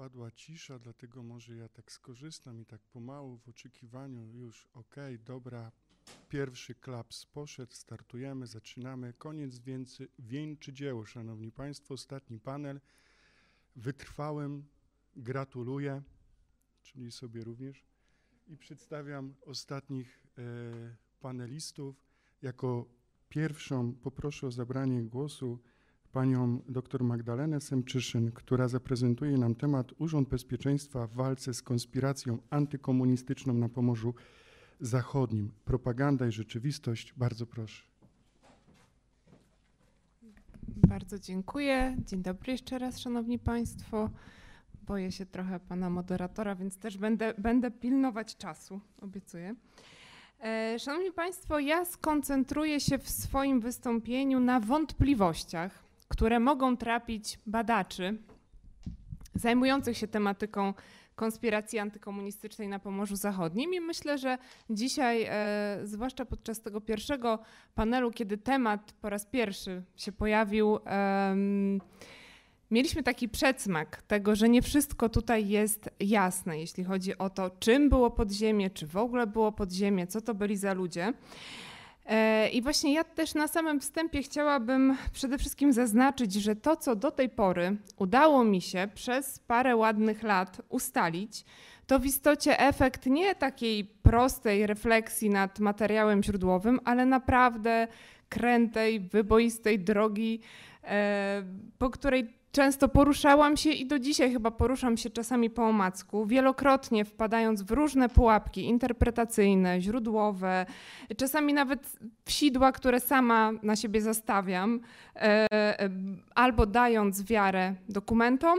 Padła cisza, dlatego może ja tak skorzystam i tak pomału w oczekiwaniu już ok, dobra, pierwszy klaps poszedł, startujemy, zaczynamy. Koniec więcy, wieńczy dzieło, szanowni państwo, ostatni panel. wytrwałem, gratuluję, czyli sobie również i przedstawiam ostatnich e, panelistów. Jako pierwszą poproszę o zabranie głosu panią dr Magdalenę Semczyszyn, która zaprezentuje nam temat Urząd Bezpieczeństwa w walce z konspiracją antykomunistyczną na Pomorzu Zachodnim. Propaganda i rzeczywistość. Bardzo proszę. Bardzo dziękuję. Dzień dobry jeszcze raz, Szanowni Państwo. Boję się trochę pana moderatora, więc też będę, będę pilnować czasu, obiecuję. E, szanowni Państwo, ja skoncentruję się w swoim wystąpieniu na wątpliwościach które mogą trapić badaczy zajmujących się tematyką konspiracji antykomunistycznej na Pomorzu Zachodnim. I myślę, że dzisiaj, e, zwłaszcza podczas tego pierwszego panelu, kiedy temat po raz pierwszy się pojawił, mieliśmy taki przedsmak tego, że nie wszystko tutaj jest jasne, jeśli chodzi o to, czym było podziemie, czy w ogóle było podziemie, co to byli za ludzie. E, I właśnie ja też na samym wstępie chciałabym przede wszystkim zaznaczyć, że to, co do tej pory udało mi się przez parę ładnych lat ustalić, to w istocie efekt nie takiej prostej refleksji nad materiałem źródłowym, ale naprawdę krętej, wyboistej drogi, e, po której Często poruszałam się i do dzisiaj chyba poruszam się czasami po omacku, wielokrotnie wpadając w różne pułapki interpretacyjne, źródłowe, czasami nawet w sidła, które sama na siebie zastawiam, e, e, albo dając wiarę dokumentom,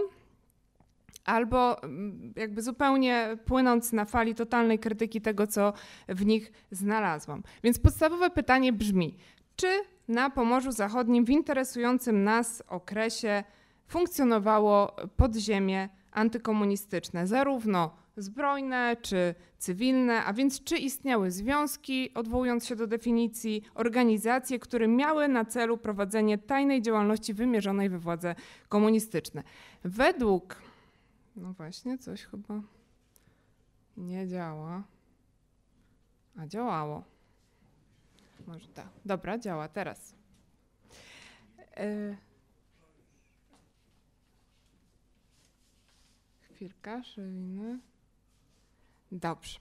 albo mm, jakby zupełnie płynąc na fali totalnej krytyki tego, co w nich znalazłam. Więc podstawowe pytanie brzmi, czy na Pomorzu Zachodnim w interesującym nas okresie funkcjonowało podziemie antykomunistyczne, zarówno zbrojne czy cywilne, a więc czy istniały związki, odwołując się do definicji, organizacje, które miały na celu prowadzenie tajnej działalności wymierzonej we władze komunistyczne. Według. No właśnie, coś chyba nie działa. A działało. Może tak. Dobra, działa teraz. Yy. chwilkę, Dobrze.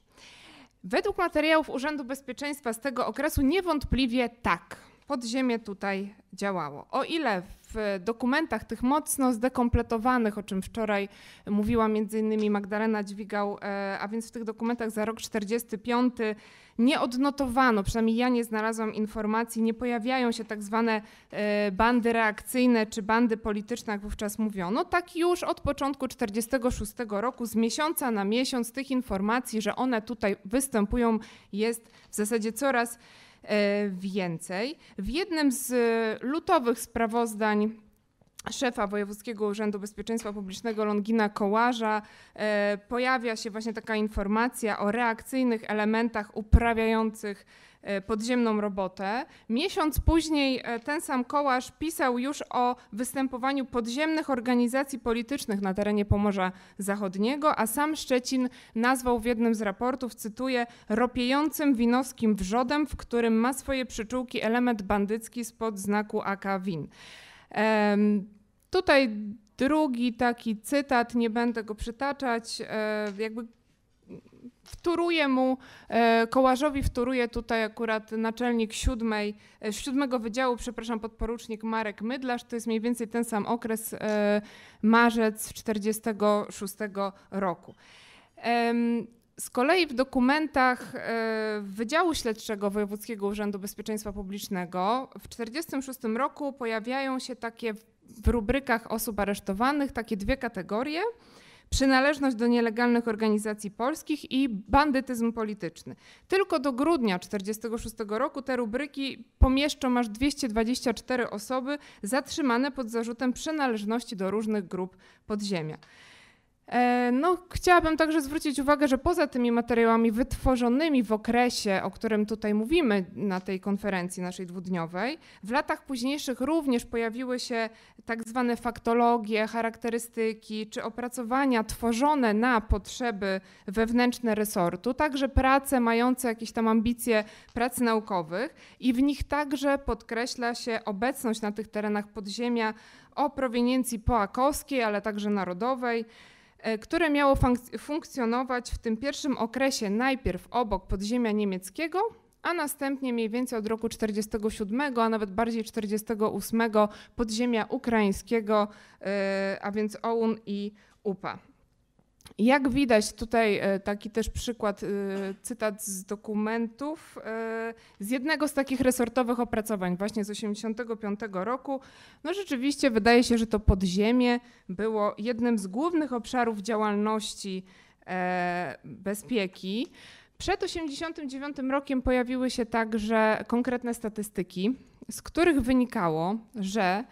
Według materiałów Urzędu Bezpieczeństwa z tego okresu niewątpliwie tak. Podziemie tutaj działało. O ile w dokumentach tych mocno zdekompletowanych, o czym wczoraj mówiła między innymi Magdalena Dźwigał, e, a więc w tych dokumentach za rok 45 nie odnotowano, przynajmniej ja nie znalazłam informacji, nie pojawiają się tak zwane e, bandy reakcyjne czy bandy polityczne, jak wówczas mówiono. Tak już od początku 46 roku, z miesiąca na miesiąc tych informacji, że one tutaj występują, jest w zasadzie coraz E, więcej. W jednym z lutowych sprawozdań szefa Wojewódzkiego Urzędu Bezpieczeństwa Publicznego Longina Kołarza e, pojawia się właśnie taka informacja o reakcyjnych elementach uprawiających E, podziemną robotę. Miesiąc później e, ten sam Kołasz pisał już o występowaniu podziemnych organizacji politycznych na terenie Pomorza Zachodniego, a sam Szczecin nazwał w jednym z raportów, cytuję, ropiejącym winowskim wrzodem, w którym ma swoje przyczółki element bandycki spod znaku AK Win. Tutaj drugi taki cytat, nie będę go przytaczać, e, jakby wturuje mu, e, Kołarzowi wturuje tutaj akurat naczelnik siódmej, e, siódmego wydziału, przepraszam, podporucznik Marek Mydlarz, to jest mniej więcej ten sam okres, e, marzec 46 roku. Z kolei w dokumentach Wydziału Śledczego Wojewódzkiego Urzędu Bezpieczeństwa Publicznego w 1946 roku pojawiają się takie w rubrykach osób aresztowanych takie dwie kategorie przynależność do nielegalnych organizacji polskich i bandytyzm polityczny. Tylko do grudnia 1946 roku te rubryki pomieszczą aż 224 osoby zatrzymane pod zarzutem przynależności do różnych grup podziemia. E, no, chciałabym także zwrócić uwagę, że poza tymi materiałami wytworzonymi w okresie, o którym tutaj mówimy na tej konferencji naszej dwudniowej, w latach późniejszych również pojawiły się tak zwane faktologie, charakterystyki czy opracowania tworzone na potrzeby wewnętrzne resortu, także prace mające jakieś tam ambicje prac naukowych i w nich także podkreśla się obecność na tych terenach podziemia o proweniencji poakowskiej, ale także narodowej, E, które miało funk- funkcjonować w tym pierwszym okresie najpierw obok podziemia niemieckiego, a następnie mniej więcej od roku 47, a nawet bardziej 48 podziemia ukraińskiego, e, a więc OUN i UPA. Jak widać tutaj e, taki też przykład, e, cytat z dokumentów, e, z jednego z takich resortowych opracowań właśnie z 1985 roku. No rzeczywiście wydaje się, że to podziemie było jednym z głównych obszarów działalności bezpieki. Przed 1989 rokiem pojawiły się także konkretne statystyki, z których wynikało, że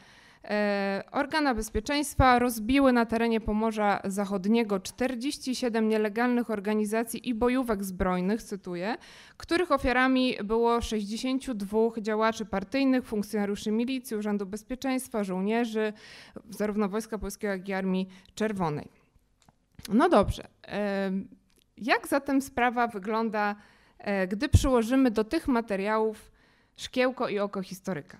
E, organa bezpieczeństwa rozbiły na terenie Pomorza Zachodniego 47 nielegalnych organizacji i bojówek zbrojnych, cytuję, których ofiarami było 62 działaczy partyjnych, funkcjonariuszy milicji, Urzędu Bezpieczeństwa, żołnierzy, zarówno Wojska Polskiego, jak i Armii Czerwonej. No dobrze. E, jak zatem sprawa wygląda, e, gdy przyłożymy do tych materiałów szkiełko i oko historyka?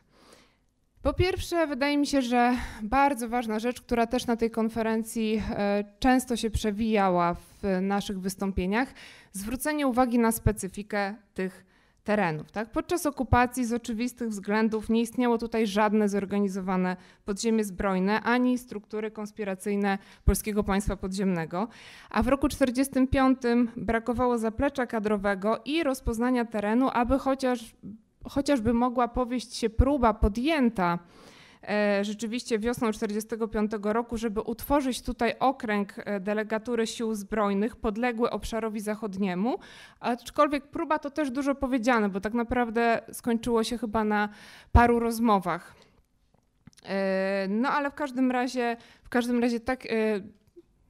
Po pierwsze, wydaje mi się, że bardzo ważna rzecz, która też na tej konferencji e, często się przewijała w naszych wystąpieniach, zwrócenie uwagi na specyfikę tych terenów. Tak? Podczas okupacji z oczywistych względów nie istniało tutaj żadne zorganizowane podziemie zbrojne ani struktury konspiracyjne polskiego państwa podziemnego, a w roku 1945 brakowało zaplecza kadrowego i rozpoznania terenu, aby chociaż chociażby mogła powieść się próba podjęta e, rzeczywiście wiosną 1945 roku, żeby utworzyć tutaj okręg e, delegatury sił zbrojnych podległy obszarowi zachodniemu, aczkolwiek próba to też dużo powiedziane, bo tak naprawdę skończyło się chyba na paru rozmowach. E, no ale w każdym razie, w każdym razie tak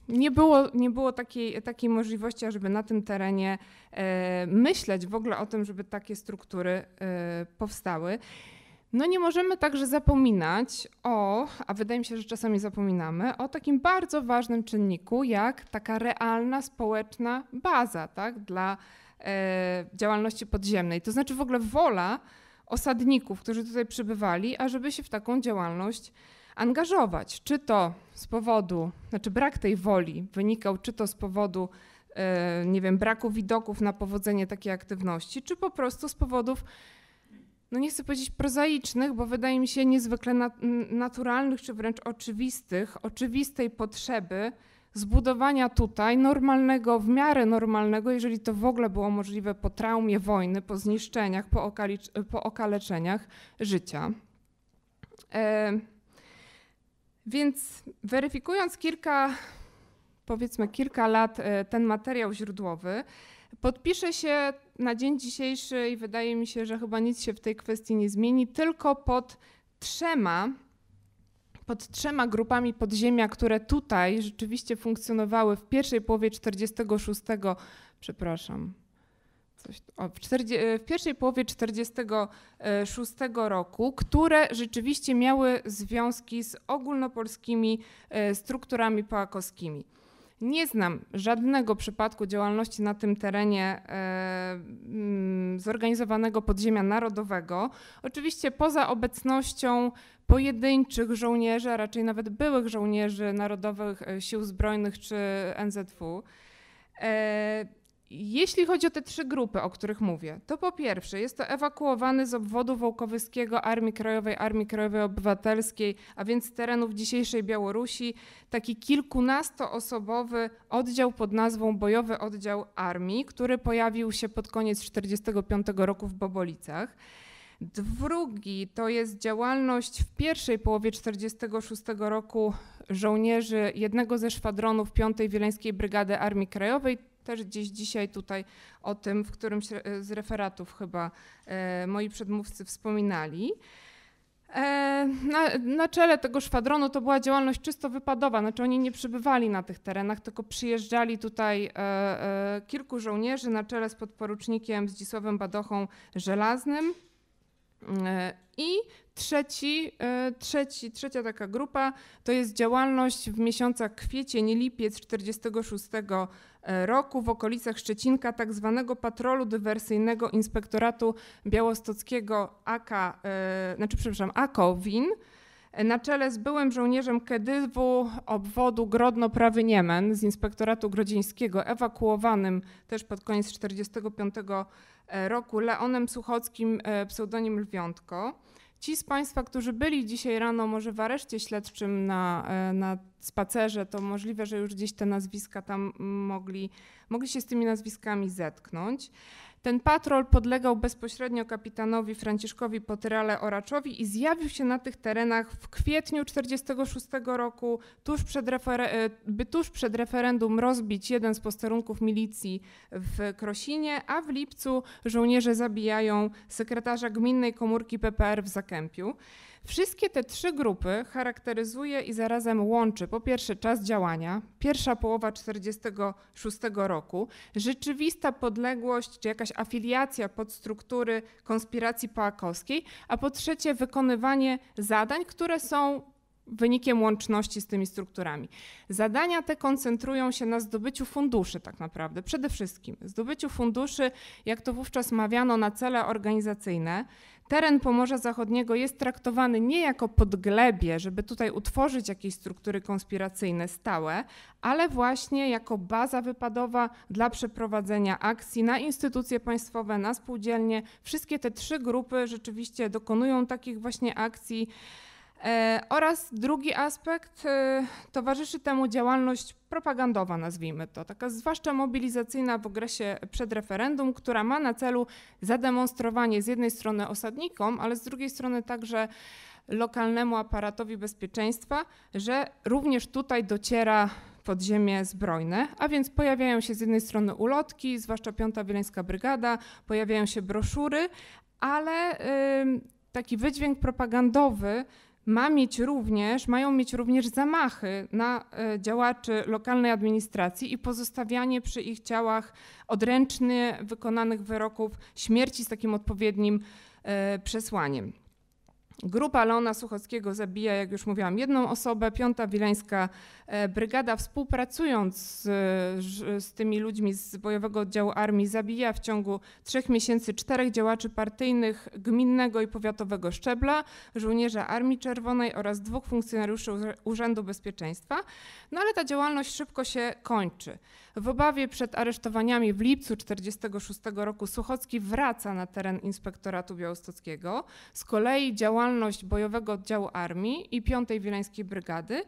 nie było, nie było takiej, takiej możliwości, żeby na tym terenie e, myśleć w ogóle o tym, żeby takie struktury e, powstały. No nie możemy także zapominać o, a wydaje mi się, że czasami zapominamy, o takim bardzo ważnym czynniku, jak taka realna społeczna baza tak, dla e, działalności podziemnej. To znaczy w ogóle wola osadników, którzy tutaj przybywali, ażeby się w taką działalność angażować. Czy to z powodu, znaczy brak tej woli wynikał, czy to z powodu, e, nie wiem, braku widoków na powodzenie takiej aktywności, czy po prostu z powodów, no nie chcę powiedzieć prozaicznych, bo wydaje mi się niezwykle naturalnych, czy wręcz oczywistych, oczywistej potrzeby zbudowania tutaj normalnego, w miarę normalnego, jeżeli to w ogóle było możliwe, po traumie wojny, po zniszczeniach, po, po okaleczeniach życia. E, więc weryfikując kilka, powiedzmy kilka lat e, ten materiał źródłowy, podpiszę się na dzień dzisiejszy i wydaje mi się, że chyba nic się w tej kwestii nie zmieni, tylko pod trzema pod trzema grupami podziemia, które tutaj rzeczywiście funkcjonowały w pierwszej połowie 46, przepraszam, Coś, o, w, 40, e, w, pierwszej połowie 1946 roku, które rzeczywiście miały związki z ogólnopolskimi e, strukturami poakowskimi. Nie znam żadnego przypadku działalności na tym terenie e, mm, zorganizowanego podziemia narodowego. Oczywiście poza obecnością pojedynczych żołnierzy, a raczej nawet byłych żołnierzy Narodowych Sił Zbrojnych czy NZW. Jeśli chodzi o te trzy grupy, o których mówię, to po pierwsze jest to ewakuowany z obwodu Wołkowyskiego Armii Krajowej, Armii Krajowej Obywatelskiej, a więc z terenów dzisiejszej Białorusi, taki kilkunastoosobowy oddział pod nazwą Bojowy Oddział Armii, który pojawił się pod koniec 1945 roku w Bobolicach. Drugi to jest działalność w pierwszej połowie 1946 roku żołnierzy jednego ze szwadronów 5. Wileńskiej Brygady Armii Krajowej, też gdzieś dzisiaj tutaj o tym w którymś e, z referatów chyba e, moi przedmówcy wspominali. E, na, na, czele tego szwadronu to była działalność czysto wypadowa, znaczy oni nie przybywali na tych terenach, tylko przyjeżdżali tutaj e, e, kilku żołnierzy na czele z podporucznikiem Zdzisławem Badochą Żelaznym e, i trzeci, trzeci, trzecia taka grupa to jest działalność w miesiącach kwiecień, lipiec 46 E, roku w okolicach Szczecinka tak zwanego patrolu dywersyjnego Inspektoratu Białostockiego AK, yy, e, znaczy przepraszam, AKOWIN e, na czele z byłym żołnierzem Kedywu obwodu Grodno-Prawy-Niemen z Inspektoratu Grodzieńskiego ewakuowanym też pod koniec 1945 roku Leonem Suchockim pseudonim Lwiątko. Ci z Państwa, którzy byli dzisiaj rano może w areszcie śledczym na, e, na spacerze, to możliwe, że już gdzieś te nazwiska tam mogli, mogli się z tymi nazwiskami zetknąć. Ten patrol podlegał bezpośrednio kapitanowi Franciszkowi Potyrale Oraczowi i zjawił się na tych terenach w kwietniu 1946 roku, tuż przed e, by tuż przed referendum rozbić jeden z posterunków milicji w Krosinie, a w lipcu żołnierze zabijają sekretarza gminnej komórki PPR w Zakępiu. Wszystkie te trzy grupy charakteryzuje i zarazem łączy po pierwsze czas działania, pierwsza połowa 1946 roku, rzeczywista podległość czy jakaś afiliacja pod struktury konspiracji paakowskiej, a po trzecie wykonywanie zadań, które są wynikiem łączności z tymi strukturami. Zadania te koncentrują się na zdobyciu funduszy tak naprawdę, przede wszystkim. Zdobyciu funduszy, jak to wówczas mawiano, na cele organizacyjne, teren Pomorza Zachodniego jest traktowany nie jako podglebie, żeby tutaj utworzyć jakieś struktury konspiracyjne stałe, ale właśnie jako baza wypadowa dla przeprowadzenia akcji na instytucje państwowe, na spółdzielnie. Wszystkie te trzy grupy rzeczywiście dokonują takich właśnie akcji. E, oraz drugi aspekt, e, towarzyszy temu działalność propagandowa, nazwijmy to, taka zwłaszcza mobilizacyjna w okresie referendum, która ma na celu zademonstrowanie z jednej strony osadnikom, ale z drugiej strony także lokalnemu aparatowi bezpieczeństwa, że również tutaj dociera podziemie zbrojne, a więc pojawiają się z jednej strony ulotki, zwłaszcza piąta Wileńska Brygada, pojawiają się broszury, ale taki wydźwięk propagandowy ma mieć również, mają mieć również zamachy na e, działaczy lokalnej administracji i pozostawianie przy ich ciałach odręcznie wykonanych wyroków śmierci z takim odpowiednim e, przesłaniem. Grupa Leona Suchockiego zabija, jak już mówiłam, jedną osobę. Piąta Wileńska e, Brygada, współpracując z, z tymi ludźmi z Bojowego Oddziału Armii, zabija w ciągu trzech miesięcy czterech działaczy partyjnych gminnego i powiatowego szczebla, żołnierza Armii Czerwonej oraz dwóch funkcjonariuszy Urzędu Bezpieczeństwa. No ale ta działalność szybko się kończy. W obawie przed aresztowaniami w lipcu 1946 roku Suchocki wraca na teren inspektoratu białostockiego. Z kolei działalność bojowego oddziału armii i 5. Wileńskiej Brygady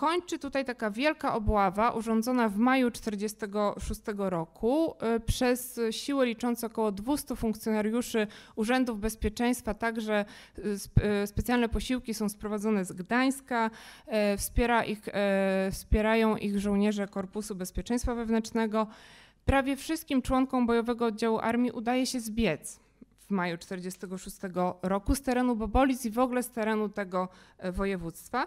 Kończy tutaj taka wielka obława urządzona w maju 1946 roku y, przez siły liczące około 200 funkcjonariuszy urzędów bezpieczeństwa, także y, y, specjalne posiłki są sprowadzone z Gdańska, wspiera ich, wspierają ich żołnierze Korpusu Bezpieczeństwa Wewnętrznego. Prawie wszystkim członkom bojowego oddziału armii udaje się zbiec w maju 1946 roku z terenu Bobolic i w ogóle z terenu tego województwa.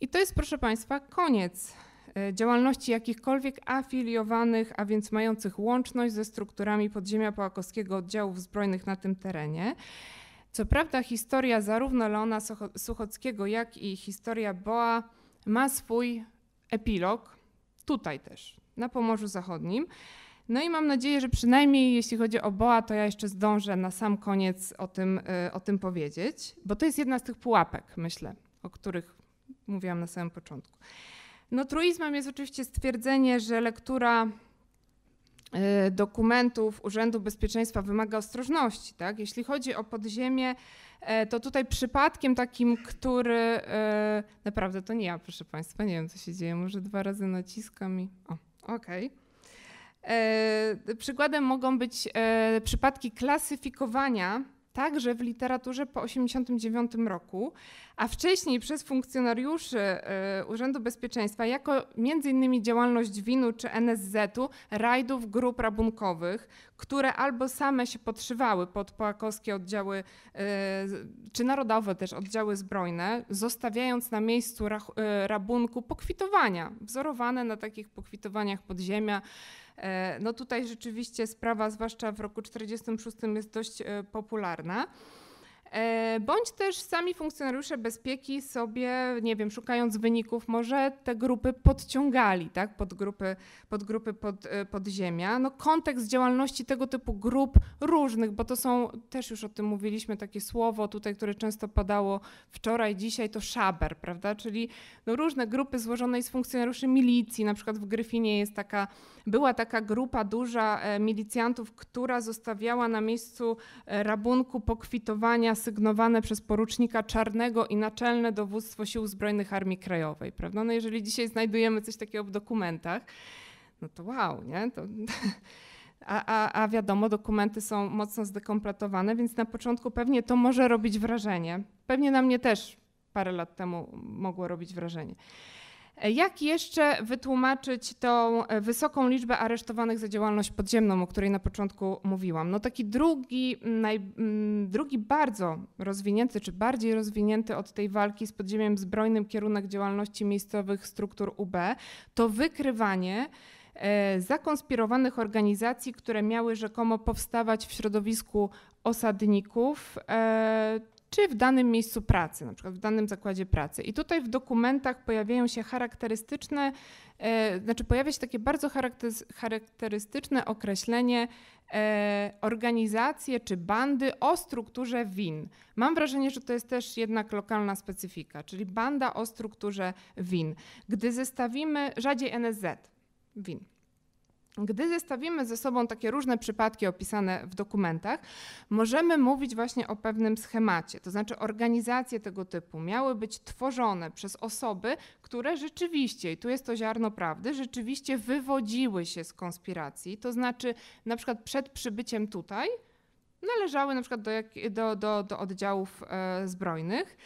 I to jest, proszę Państwa, koniec e, działalności jakichkolwiek afiliowanych, a więc mających łączność ze strukturami podziemia Połakowskiego oddziałów zbrojnych na tym terenie. Co prawda historia zarówno Leona Suchockiego, jak i historia Boa ma swój epilog tutaj też, na Pomorzu Zachodnim. No i mam nadzieję, że przynajmniej jeśli chodzi o Boa, to ja jeszcze zdążę na sam koniec o tym, e, o tym powiedzieć, bo to jest jedna z tych pułapek, myślę, o których mówiłam na samym początku. No, truizmem jest oczywiście stwierdzenie, że lektura y, dokumentów Urzędu Bezpieczeństwa wymaga ostrożności. Tak? Jeśli chodzi o podziemie, e, to tutaj przypadkiem takim, który e, naprawdę to nie ja, proszę Państwa, nie wiem co się dzieje, może dwa razy naciskam i. O, okej. Okay. E, przykładem mogą być przypadki klasyfikowania także w literaturze po 1989 roku, a wcześniej przez funkcjonariuszy y, Urzędu Bezpieczeństwa, jako m.in. działalność WIN-u czy NSZ-u, rajdów grup rabunkowych, które albo same się podszywały pod poakowskie oddziały, y, czy narodowe też oddziały zbrojne, zostawiając na miejscu y, rabunku pokwitowania, wzorowane na takich pokwitowaniach podziemia, E, no tutaj rzeczywiście sprawa, zwłaszcza w roku 1946, jest dość e, popularna. E, bądź też sami funkcjonariusze bezpieki sobie, nie wiem, szukając wyników, może te grupy podciągali, tak? Podgrupy, podgrupy pod, e, podziemia. No kontekst działalności tego typu grup różnych, bo to są, też już o tym mówiliśmy, takie słowo tutaj, które często padało wczoraj, dzisiaj, to szaber, prawda? Czyli no, różne grupy złożone z funkcjonariuszy milicji, na przykład w Gryfinie jest taka, była taka grupa duża e, milicjantów, która zostawiała na miejscu rabunku pokwitowania desygnowane przez porucznika Czarnego i Naczelne Dowództwo Sił Zbrojnych Armii Krajowej, prawda? No jeżeli dzisiaj znajdujemy coś takiego w dokumentach, no to wow, nie? To, a, a, a wiadomo, dokumenty są mocno zdekompletowane, więc na początku pewnie to może robić wrażenie. Pewnie na mnie też parę lat temu mogło robić wrażenie. Jak jeszcze wytłumaczyć tą e, wysoką liczbę aresztowanych za działalność podziemną, o której na początku mówiłam? No taki drugi, mm, naj, mm, drugi bardzo rozwinięty, czy bardziej rozwinięty od tej walki z podziemiem zbrojnym kierunek działalności miejscowych struktur UB to wykrywanie e, zakonspirowanych organizacji, które miały rzekomo powstawać w środowisku osadników e, czy w danym miejscu pracy, na przykład w danym zakładzie pracy. I tutaj w dokumentach pojawiają się charakterystyczne, e, znaczy pojawia się takie bardzo charakterystyczne określenie e, organizacje czy bandy o strukturze win. Mam wrażenie, że to jest też jednak lokalna specyfika, czyli banda o strukturze win. Gdy zestawimy rzadziej NSZ, win gdy zestawimy ze sobą takie różne przypadki opisane w dokumentach, możemy mówić właśnie o pewnym schemacie, to znaczy organizacje tego typu miały być tworzone przez osoby, które rzeczywiście, i tu jest to ziarno prawdy, rzeczywiście wywodziły się z konspiracji, to znaczy na przykład przed przybyciem tutaj należały na przykład do, do, do, do oddziałów e, zbrojnych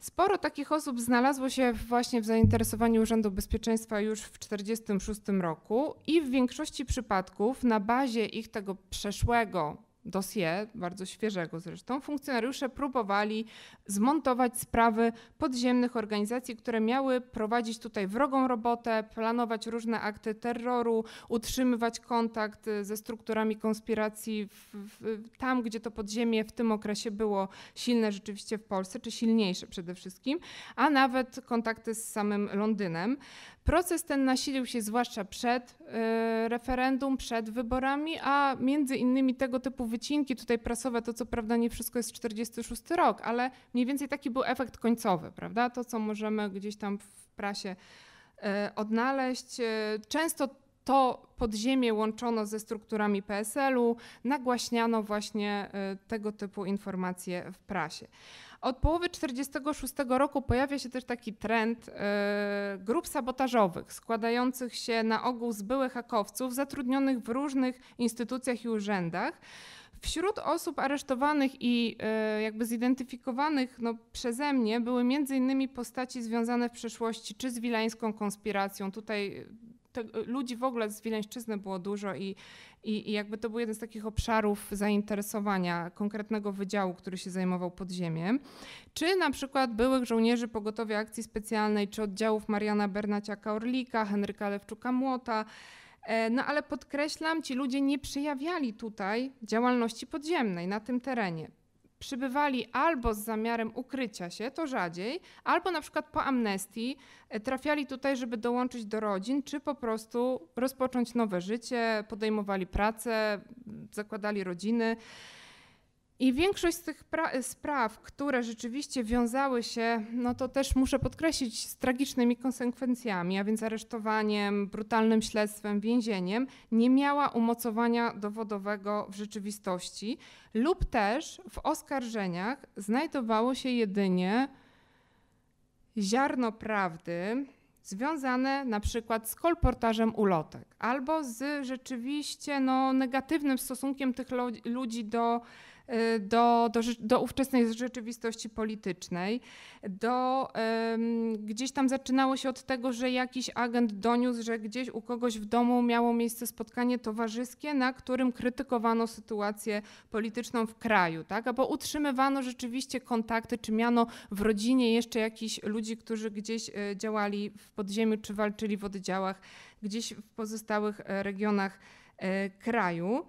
Sporo takich osób znalazło się właśnie w zainteresowaniu Urzędu Bezpieczeństwa już w 1946 roku i w większości przypadków na bazie ich tego przeszłego dossier, bardzo świeżego zresztą, funkcjonariusze próbowali zmontować sprawy podziemnych organizacji, które miały prowadzić tutaj wrogą robotę, planować różne akty terroru, utrzymywać kontakt e, ze strukturami konspiracji w, w, tam, gdzie to podziemie w tym okresie było silne rzeczywiście w Polsce, czy silniejsze przede wszystkim, a nawet kontakty z samym Londynem. Proces ten nasilił się zwłaszcza przed y, referendum, przed wyborami, a między innymi tego typu wycinki tutaj prasowe, to co prawda nie wszystko jest 46 rok, ale mniej więcej taki był efekt końcowy, prawda? To, co możemy gdzieś tam w prasie e, odnaleźć. E, często to podziemie łączono ze strukturami PSL-u, nagłaśniano właśnie e, tego typu informacje w prasie. Od połowy 1946 roku pojawia się też taki trend grup sabotażowych, składających się na ogół z byłych hakowców zatrudnionych w różnych instytucjach i urzędach. Wśród osób aresztowanych i e, jakby zidentyfikowanych no, przeze mnie były między innymi postaci związane w przeszłości czy z wileńską konspiracją. Tutaj e, te, e, ludzi w ogóle z Wileńszczyzny było dużo i, i, i, jakby to był jeden z takich obszarów zainteresowania konkretnego wydziału, który się zajmował podziemiem. Czy na przykład byłych żołnierzy Pogotowia Akcji Specjalnej, czy oddziałów Mariana Bernaciaka Orlika, Henryka Lewczuka Młota, E, no ale podkreślam, ci ludzie nie przejawiali tutaj działalności podziemnej na tym terenie. Przybywali albo z zamiarem ukrycia się, to rzadziej, albo na przykład po amnestii e, trafiali tutaj, żeby dołączyć do rodzin, czy po prostu rozpocząć nowe życie, podejmowali pracę, zakładali rodziny. I większość z tych spraw, które rzeczywiście wiązały się, no to też muszę podkreślić, z tragicznymi konsekwencjami, a więc aresztowaniem, brutalnym śledztwem, więzieniem, nie miała umocowania dowodowego w rzeczywistości, lub też w oskarżeniach znajdowało się jedynie ziarno prawdy związane na przykład z kolportażem ulotek albo z rzeczywiście no, negatywnym stosunkiem tych ludzi do Y, do, do, do ówczesnej rzeczywistości politycznej. Do, gdzieś tam zaczynało się od tego, że jakiś agent doniósł, że gdzieś u kogoś w domu miało miejsce spotkanie towarzyskie, na którym krytykowano sytuację polityczną w kraju, tak? albo utrzymywano rzeczywiście kontakty, czy miano w rodzinie jeszcze jakichś ludzi, którzy gdzieś e, działali w podziemiu, czy walczyli w oddziałach gdzieś w pozostałych e, regionach e, kraju.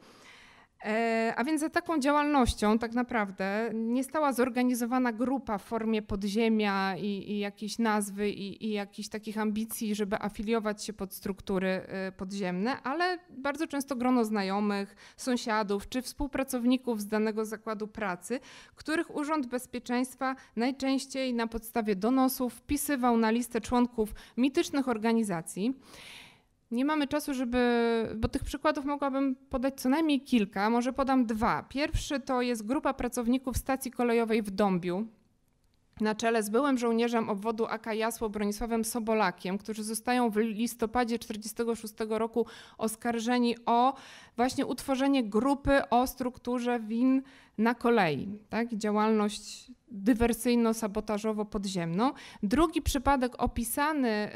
E, a więc za taką działalnością tak naprawdę nie stała zorganizowana grupa w formie podziemia i, i jakiejś nazwy i, i jakichś takich ambicji, żeby afiliować się pod struktury e, podziemne, ale bardzo często grono znajomych, sąsiadów czy współpracowników z danego zakładu pracy, których Urząd Bezpieczeństwa najczęściej na podstawie donosów wpisywał na listę członków mitycznych organizacji. Nie mamy czasu, żeby. Bo tych przykładów mogłabym podać co najmniej kilka, może podam dwa. Pierwszy to jest grupa pracowników stacji kolejowej w Dąbiu, na czele z byłym żołnierzem obwodu AK Jasło Bronisławem Sobolakiem, którzy zostają w listopadzie 1946 roku oskarżeni o właśnie utworzenie grupy o strukturze win na kolei, tak? działalność dywersyjno-sabotażowo-podziemną. Drugi przypadek opisany,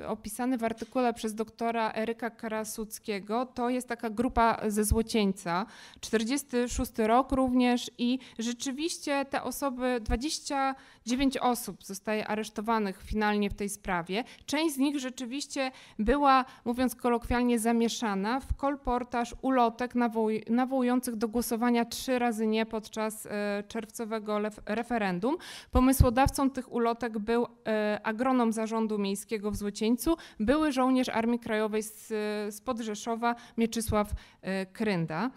yy, opisany w artykule przez doktora Eryka Karasuckiego to jest taka grupa ze Złocieńca, 46 rok również i rzeczywiście te osoby, 29 osób zostaje aresztowanych finalnie w tej sprawie. Część z nich rzeczywiście była, mówiąc kolokwialnie, zamieszana w kolportaż ulotek nawołujących do głosowania trzy razy Londynie podczas e, czerwcowego referendum. Pomysłodawcą tych ulotek był e, agronom zarządu miejskiego w Złocieńcu, były żołnierz Armii Krajowej z, z Podrzeszowa Mieczysław e, Krynda.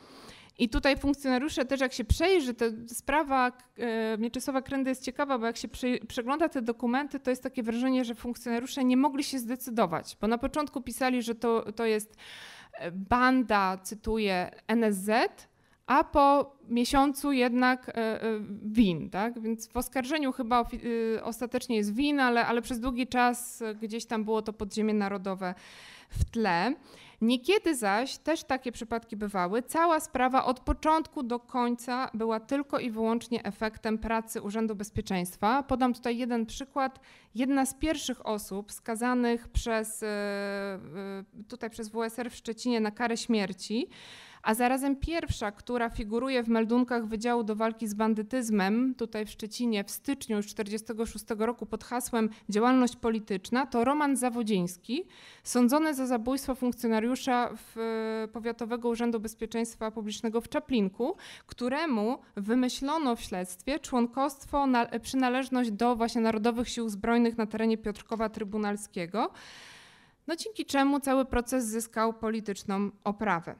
I tutaj funkcjonariusze też, jak się przejrzy, to sprawa Mieczysława Krędy jest ciekawa, bo jak się przegląda te dokumenty, to jest takie wrażenie, że funkcjonariusze nie mogli się zdecydować, bo na początku pisali, że to, to jest banda, cytuję, NSZ, a po miesiącu jednak e, e, win, tak? Więc w oskarżeniu chyba y, ostatecznie jest win, ale, ale przez długi czas e, gdzieś tam było to podziemie narodowe w tle. Niekiedy zaś też takie przypadki bywały. Cała sprawa od początku do końca była tylko i wyłącznie efektem pracy Urzędu Bezpieczeństwa. Podam tutaj jeden przykład. Jedna z pierwszych osób skazanych przez, tutaj przez WSR w Szczecinie na karę śmierci a zarazem pierwsza, która figuruje w meldunkach Wydziału do Walki z Bandytyzmem, tutaj w Szczecinie w styczniu 1946 roku pod hasłem Działalność Polityczna, to Roman Zawodziński, sądzony za zabójstwo funkcjonariusza e, Powiatowego Urzędu Bezpieczeństwa Publicznego w Czaplinku, któremu wymyślono w śledztwie członkostwo, na, e, przynależność do właśnie Narodowych Sił Zbrojnych na terenie Piotrkowa Trybunalskiego, no dzięki czemu cały proces zyskał polityczną oprawę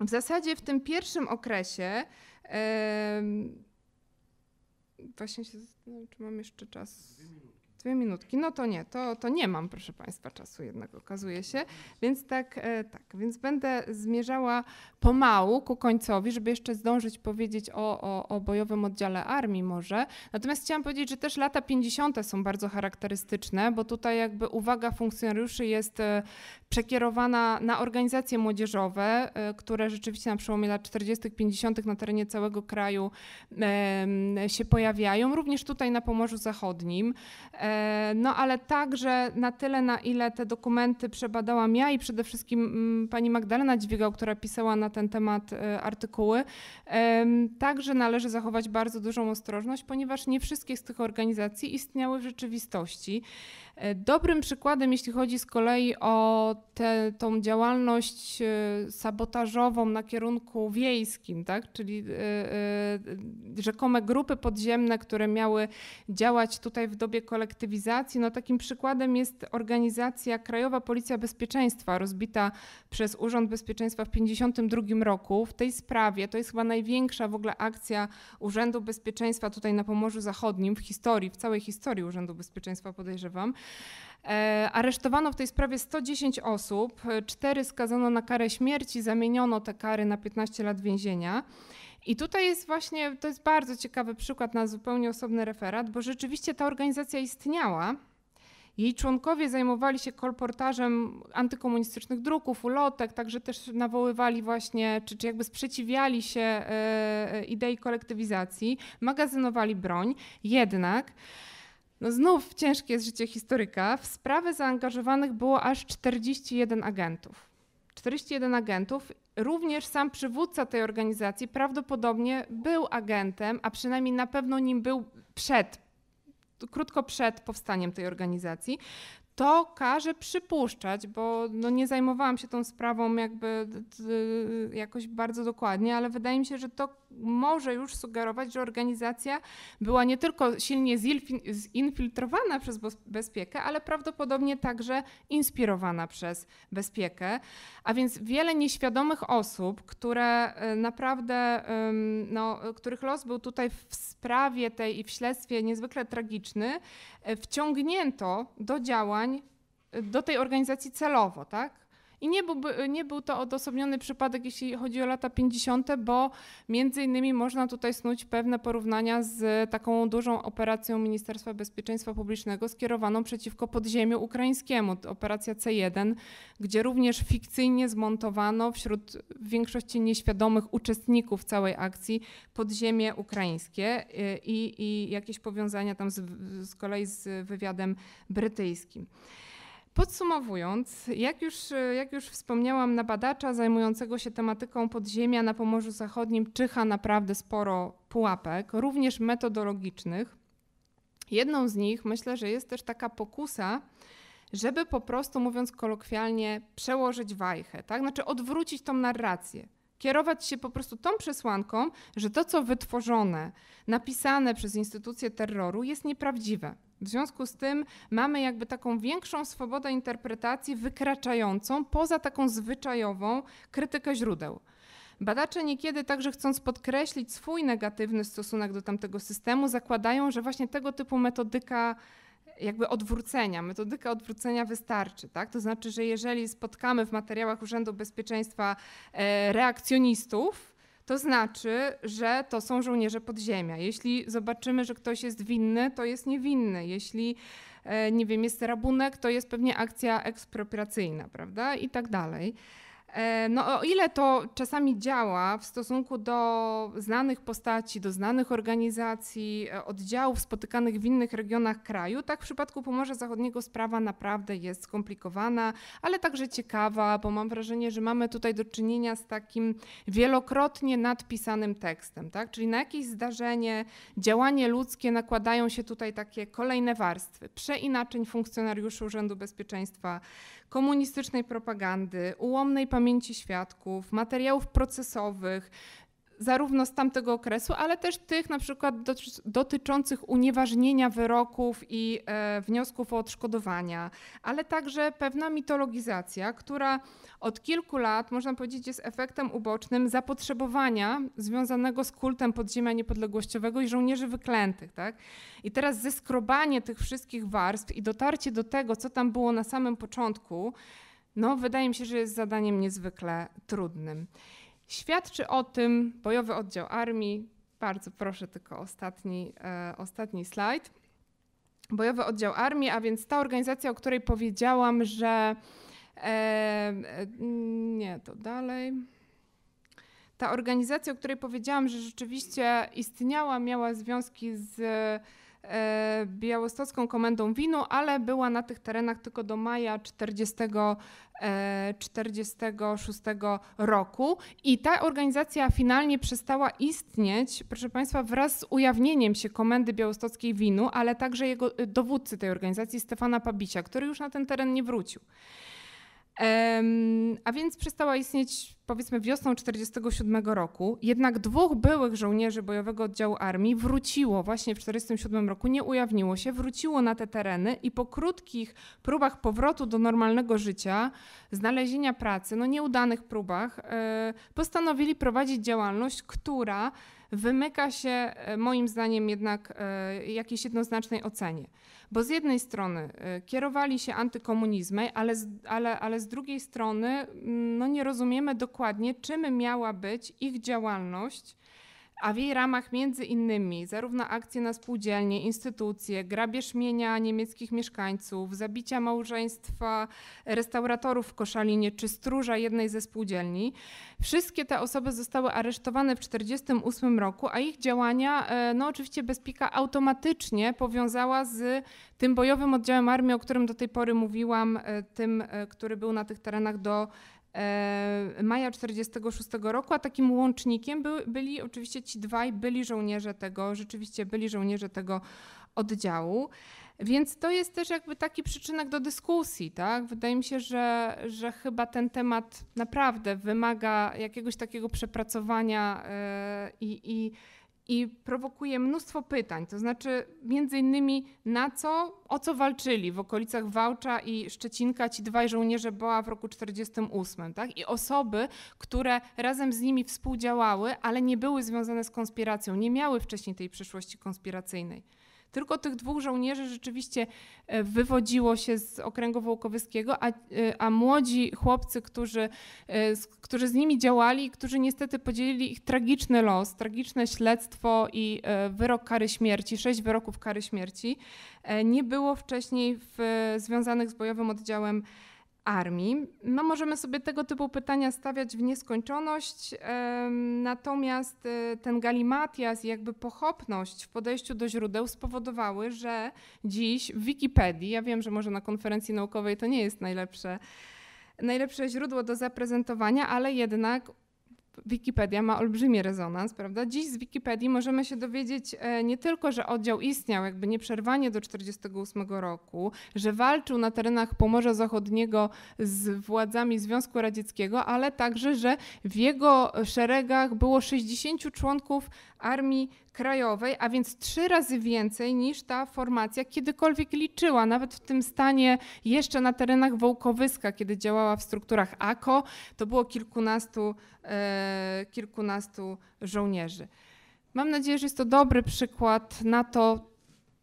w zasadzie w tym pierwszym okresie Właśnie się zastanawiam, no, czy mam jeszcze czas. Dwie minuty. Dwie minutki. No to nie, to, to nie mam, proszę Państwa, czasu jednak okazuje się. Więc tak, e, tak, więc będę zmierzała pomału ku końcowi, żeby jeszcze zdążyć powiedzieć o, o, o bojowym oddziale armii może. Natomiast chciałam powiedzieć, że też lata 50. są bardzo charakterystyczne, bo tutaj jakby uwaga funkcjonariuszy jest e, przekierowana na organizacje młodzieżowe, e, które rzeczywiście na przełomie lat 40., 50. na terenie całego kraju się pojawiają, również tutaj na Pomorzu Zachodnim. E, no ale także na tyle, na ile te dokumenty przebadałam ja i przede wszystkim mm, pani Magdalena Dźwigał, która pisała na ten temat e, artykuły, także należy zachować bardzo dużą ostrożność, ponieważ nie wszystkie z tych organizacji istniały w rzeczywistości. E, dobrym przykładem, jeśli chodzi z kolei o tę tą działalność e, sabotażową na kierunku wiejskim, tak? czyli e, rzekome grupy podziemne, które miały działać tutaj w dobie kolektywizacji, no takim przykładem jest organizacja Krajowa Policja Bezpieczeństwa, rozbita przez Urząd Bezpieczeństwa w 1952 roku. W tej sprawie to jest chyba największa w ogóle akcja Urzędu Bezpieczeństwa tutaj na Pomorzu Zachodnim w historii, w całej historii Urzędu Bezpieczeństwa podejrzewam. E, aresztowano w tej sprawie 110 osób, cztery skazano na karę śmierci, zamieniono te kary na 15 lat więzienia. I tutaj jest właśnie, to jest bardzo ciekawy przykład na zupełnie osobny referat, bo rzeczywiście ta organizacja istniała. Jej członkowie zajmowali się kolportażem antykomunistycznych druków, ulotek, także też nawoływali właśnie, czy, czy jakby sprzeciwiali się e, e, idei kolektywizacji, magazynowali broń. Jednak no znów ciężkie jest życie historyka. W sprawę zaangażowanych było aż 41 agentów. 41 agentów. Również sam przywódca tej organizacji prawdopodobnie był agentem, a przynajmniej na pewno nim był przed krótko przed powstaniem tej organizacji to każe przypuszczać, bo no nie zajmowałam się tą sprawą jakby jakoś bardzo dokładnie, ale wydaje mi się, że to może już sugerować, że organizacja była nie tylko silnie zinfiltrowana przez bezpiekę, ale prawdopodobnie także inspirowana przez bezpiekę. A więc wiele nieświadomych osób, które e, naprawdę, no, których los był tutaj w sprawie tej i w śledztwie niezwykle tragiczny, e, wciągnięto do działań, do tej organizacji celowo, tak? I nie, byłby, nie był to odosobniony przypadek, jeśli chodzi o lata 50., bo między innymi można tutaj snuć pewne porównania z taką dużą operacją Ministerstwa Bezpieczeństwa Publicznego skierowaną przeciwko podziemiu ukraińskiemu, operacja C1, gdzie również fikcyjnie zmontowano wśród większości nieświadomych uczestników całej akcji podziemie ukraińskie y, i, i jakieś powiązania tam z, z kolei z wywiadem brytyjskim. Podsumowując, jak już, jak już wspomniałam, na badacza zajmującego się tematyką podziemia na Pomorzu Zachodnim czyha naprawdę sporo pułapek, również metodologicznych. Jedną z nich myślę, że jest też taka pokusa, żeby po prostu, mówiąc kolokwialnie, przełożyć wajchę, tak? znaczy odwrócić tą narrację. Kierować się po prostu tą przesłanką, że to, co wytworzone, napisane przez instytucję terroru, jest nieprawdziwe. W związku z tym mamy jakby taką większą swobodę interpretacji wykraczającą poza taką zwyczajową krytykę źródeł. Badacze niekiedy także chcąc podkreślić swój negatywny stosunek do tamtego systemu, zakładają, że właśnie tego typu metodyka jakby odwrócenia, metodyka odwrócenia wystarczy. Tak? To znaczy, że jeżeli spotkamy w materiałach Urzędu Bezpieczeństwa e, reakcjonistów, to znaczy, że to są żołnierze podziemia. Jeśli zobaczymy, że ktoś jest winny, to jest niewinny. Jeśli e, nie wiem, jest rabunek, to jest pewnie akcja ekspropriacyjna, prawda? I tak dalej. E, no, o ile to czasami działa w stosunku do znanych postaci, do znanych organizacji, e, oddziałów spotykanych w innych regionach kraju, tak w przypadku Pomorza Zachodniego sprawa naprawdę jest skomplikowana, ale także ciekawa, bo mam wrażenie, że mamy tutaj do czynienia z takim wielokrotnie nadpisanym tekstem, tak? Czyli na jakieś zdarzenie, działanie ludzkie nakładają się tutaj takie kolejne warstwy, przeinaczeń funkcjonariuszy Urzędu Bezpieczeństwa komunistycznej propagandy, ułomnej pamięci świadków, materiałów procesowych, zarówno z tamtego okresu, ale też tych na przykład dotyczących unieważnienia wyroków i e, wniosków o odszkodowania, ale także pewna mitologizacja, która od kilku lat, można powiedzieć, jest efektem ubocznym zapotrzebowania związanego z kultem podziemia niepodległościowego i żołnierzy wyklętych. Tak? I teraz zeskrobanie tych wszystkich warstw i dotarcie do tego, co tam było na samym początku, no, wydaje mi się, że jest zadaniem niezwykle trudnym. Świadczy o tym bojowy oddział armii. Bardzo proszę tylko ostatni, e, ostatni slajd. Bojowy oddział armii, a więc ta organizacja, o której powiedziałam, że e, e nie, to dalej. Ta organizacja, o której powiedziałam, że rzeczywiście istniała, miała związki z e, białostocką komendą winu, ale była na tych terenach tylko do maja 40 1946 roku i ta organizacja finalnie przestała istnieć, proszę Państwa, wraz z ujawnieniem się Komendy Białostockiej Winu, ale także jego y, dowódcy tej organizacji, Stefana Pabicia, który już na ten teren nie wrócił. A więc przestała istnieć powiedzmy wiosną 1947 roku, jednak dwóch byłych żołnierzy bojowego oddziału armii wróciło właśnie w 1947 roku, nie ujawniło się, wróciło na te tereny i po krótkich próbach powrotu do normalnego życia, znalezienia pracy, no nieudanych próbach, e, postanowili prowadzić działalność, która wymyka się e, moim zdaniem jednak e, jakiejś jednoznacznej ocenie. Bo z jednej strony e, kierowali się antykomunizmem, ale, ale, ale z drugiej strony mm, no nie rozumiemy dokładnie, czym miała być ich działalność a w jej ramach między innymi zarówno akcje na spółdzielnie, instytucje, grabież mienia niemieckich mieszkańców, zabicia małżeństwa restauratorów w Koszalinie czy stróża jednej ze spółdzielni. Wszystkie te osoby zostały aresztowane w 1948 roku, a ich działania, e, no oczywiście Bezpika automatycznie powiązała z tym bojowym oddziałem armii, o którym do tej pory mówiłam, e, tym, e, który był na tych terenach do E, maja 1946 roku, a takim łącznikiem by, byli oczywiście ci dwaj byli żołnierze tego, rzeczywiście byli żołnierze tego oddziału. Więc to jest też jakby taki przyczynek do dyskusji, tak? Wydaje mi się, że, że chyba ten temat naprawdę wymaga jakiegoś takiego przepracowania e, i, i i prowokuje mnóstwo pytań, to znaczy między innymi na co, o co walczyli w okolicach Wałcza i Szczecinka ci dwaj żołnierze BOA w roku 48, tak? I osoby, które razem z nimi współdziałały, ale nie były związane z konspiracją, nie miały wcześniej tej przeszłości konspiracyjnej. Tylko tych dwóch żołnierzy rzeczywiście e, wywodziło się z okręgu wołkowyskiego, a, e, a młodzi chłopcy, którzy, e, którzy z nimi działali, którzy niestety podzielili ich tragiczny los, tragiczne śledztwo i wyrok kary śmierci, sześć wyroków kary śmierci, nie było wcześniej w, związanych z bojowym oddziałem armii. No, możemy sobie tego typu pytania stawiać w nieskończoność, natomiast e, ten galimatias i jakby pochopność w podejściu do źródeł spowodowały, że dziś w Wikipedii, ja wiem, że może na konferencji naukowej to nie jest najlepsze, najlepsze źródło do zaprezentowania, ale jednak Wikipedia ma olbrzymi rezonans, prawda? Dziś z Wikipedii możemy się dowiedzieć e, nie tylko, że oddział istniał jakby nieprzerwanie do 1948 roku, że walczył na terenach Pomorza Zachodniego z władzami Związku Radzieckiego, ale także, że w jego szeregach było 60 członków armii krajowej, a więc trzy razy więcej niż ta formacja kiedykolwiek liczyła, nawet w tym stanie jeszcze na terenach Wołkowyska, kiedy działała w strukturach AKO, to było kilkunastu, e, kilkunastu żołnierzy. Mam nadzieję, że jest to dobry przykład na to,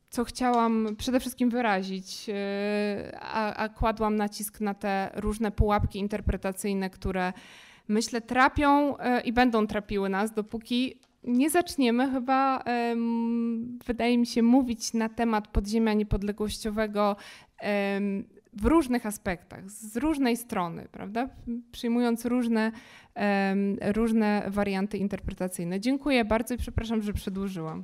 co chciałam przede wszystkim wyrazić, e, a, a kładłam nacisk na te różne pułapki interpretacyjne, które myślę trapią e, i będą trapiły nas, dopóki nie zaczniemy chyba, wydaje mi się, mówić na temat podziemia niepodległościowego w różnych aspektach, z różnej strony, prawda? Przyjmując różne, różne warianty interpretacyjne. Dziękuję bardzo i przepraszam, że przedłużyłam.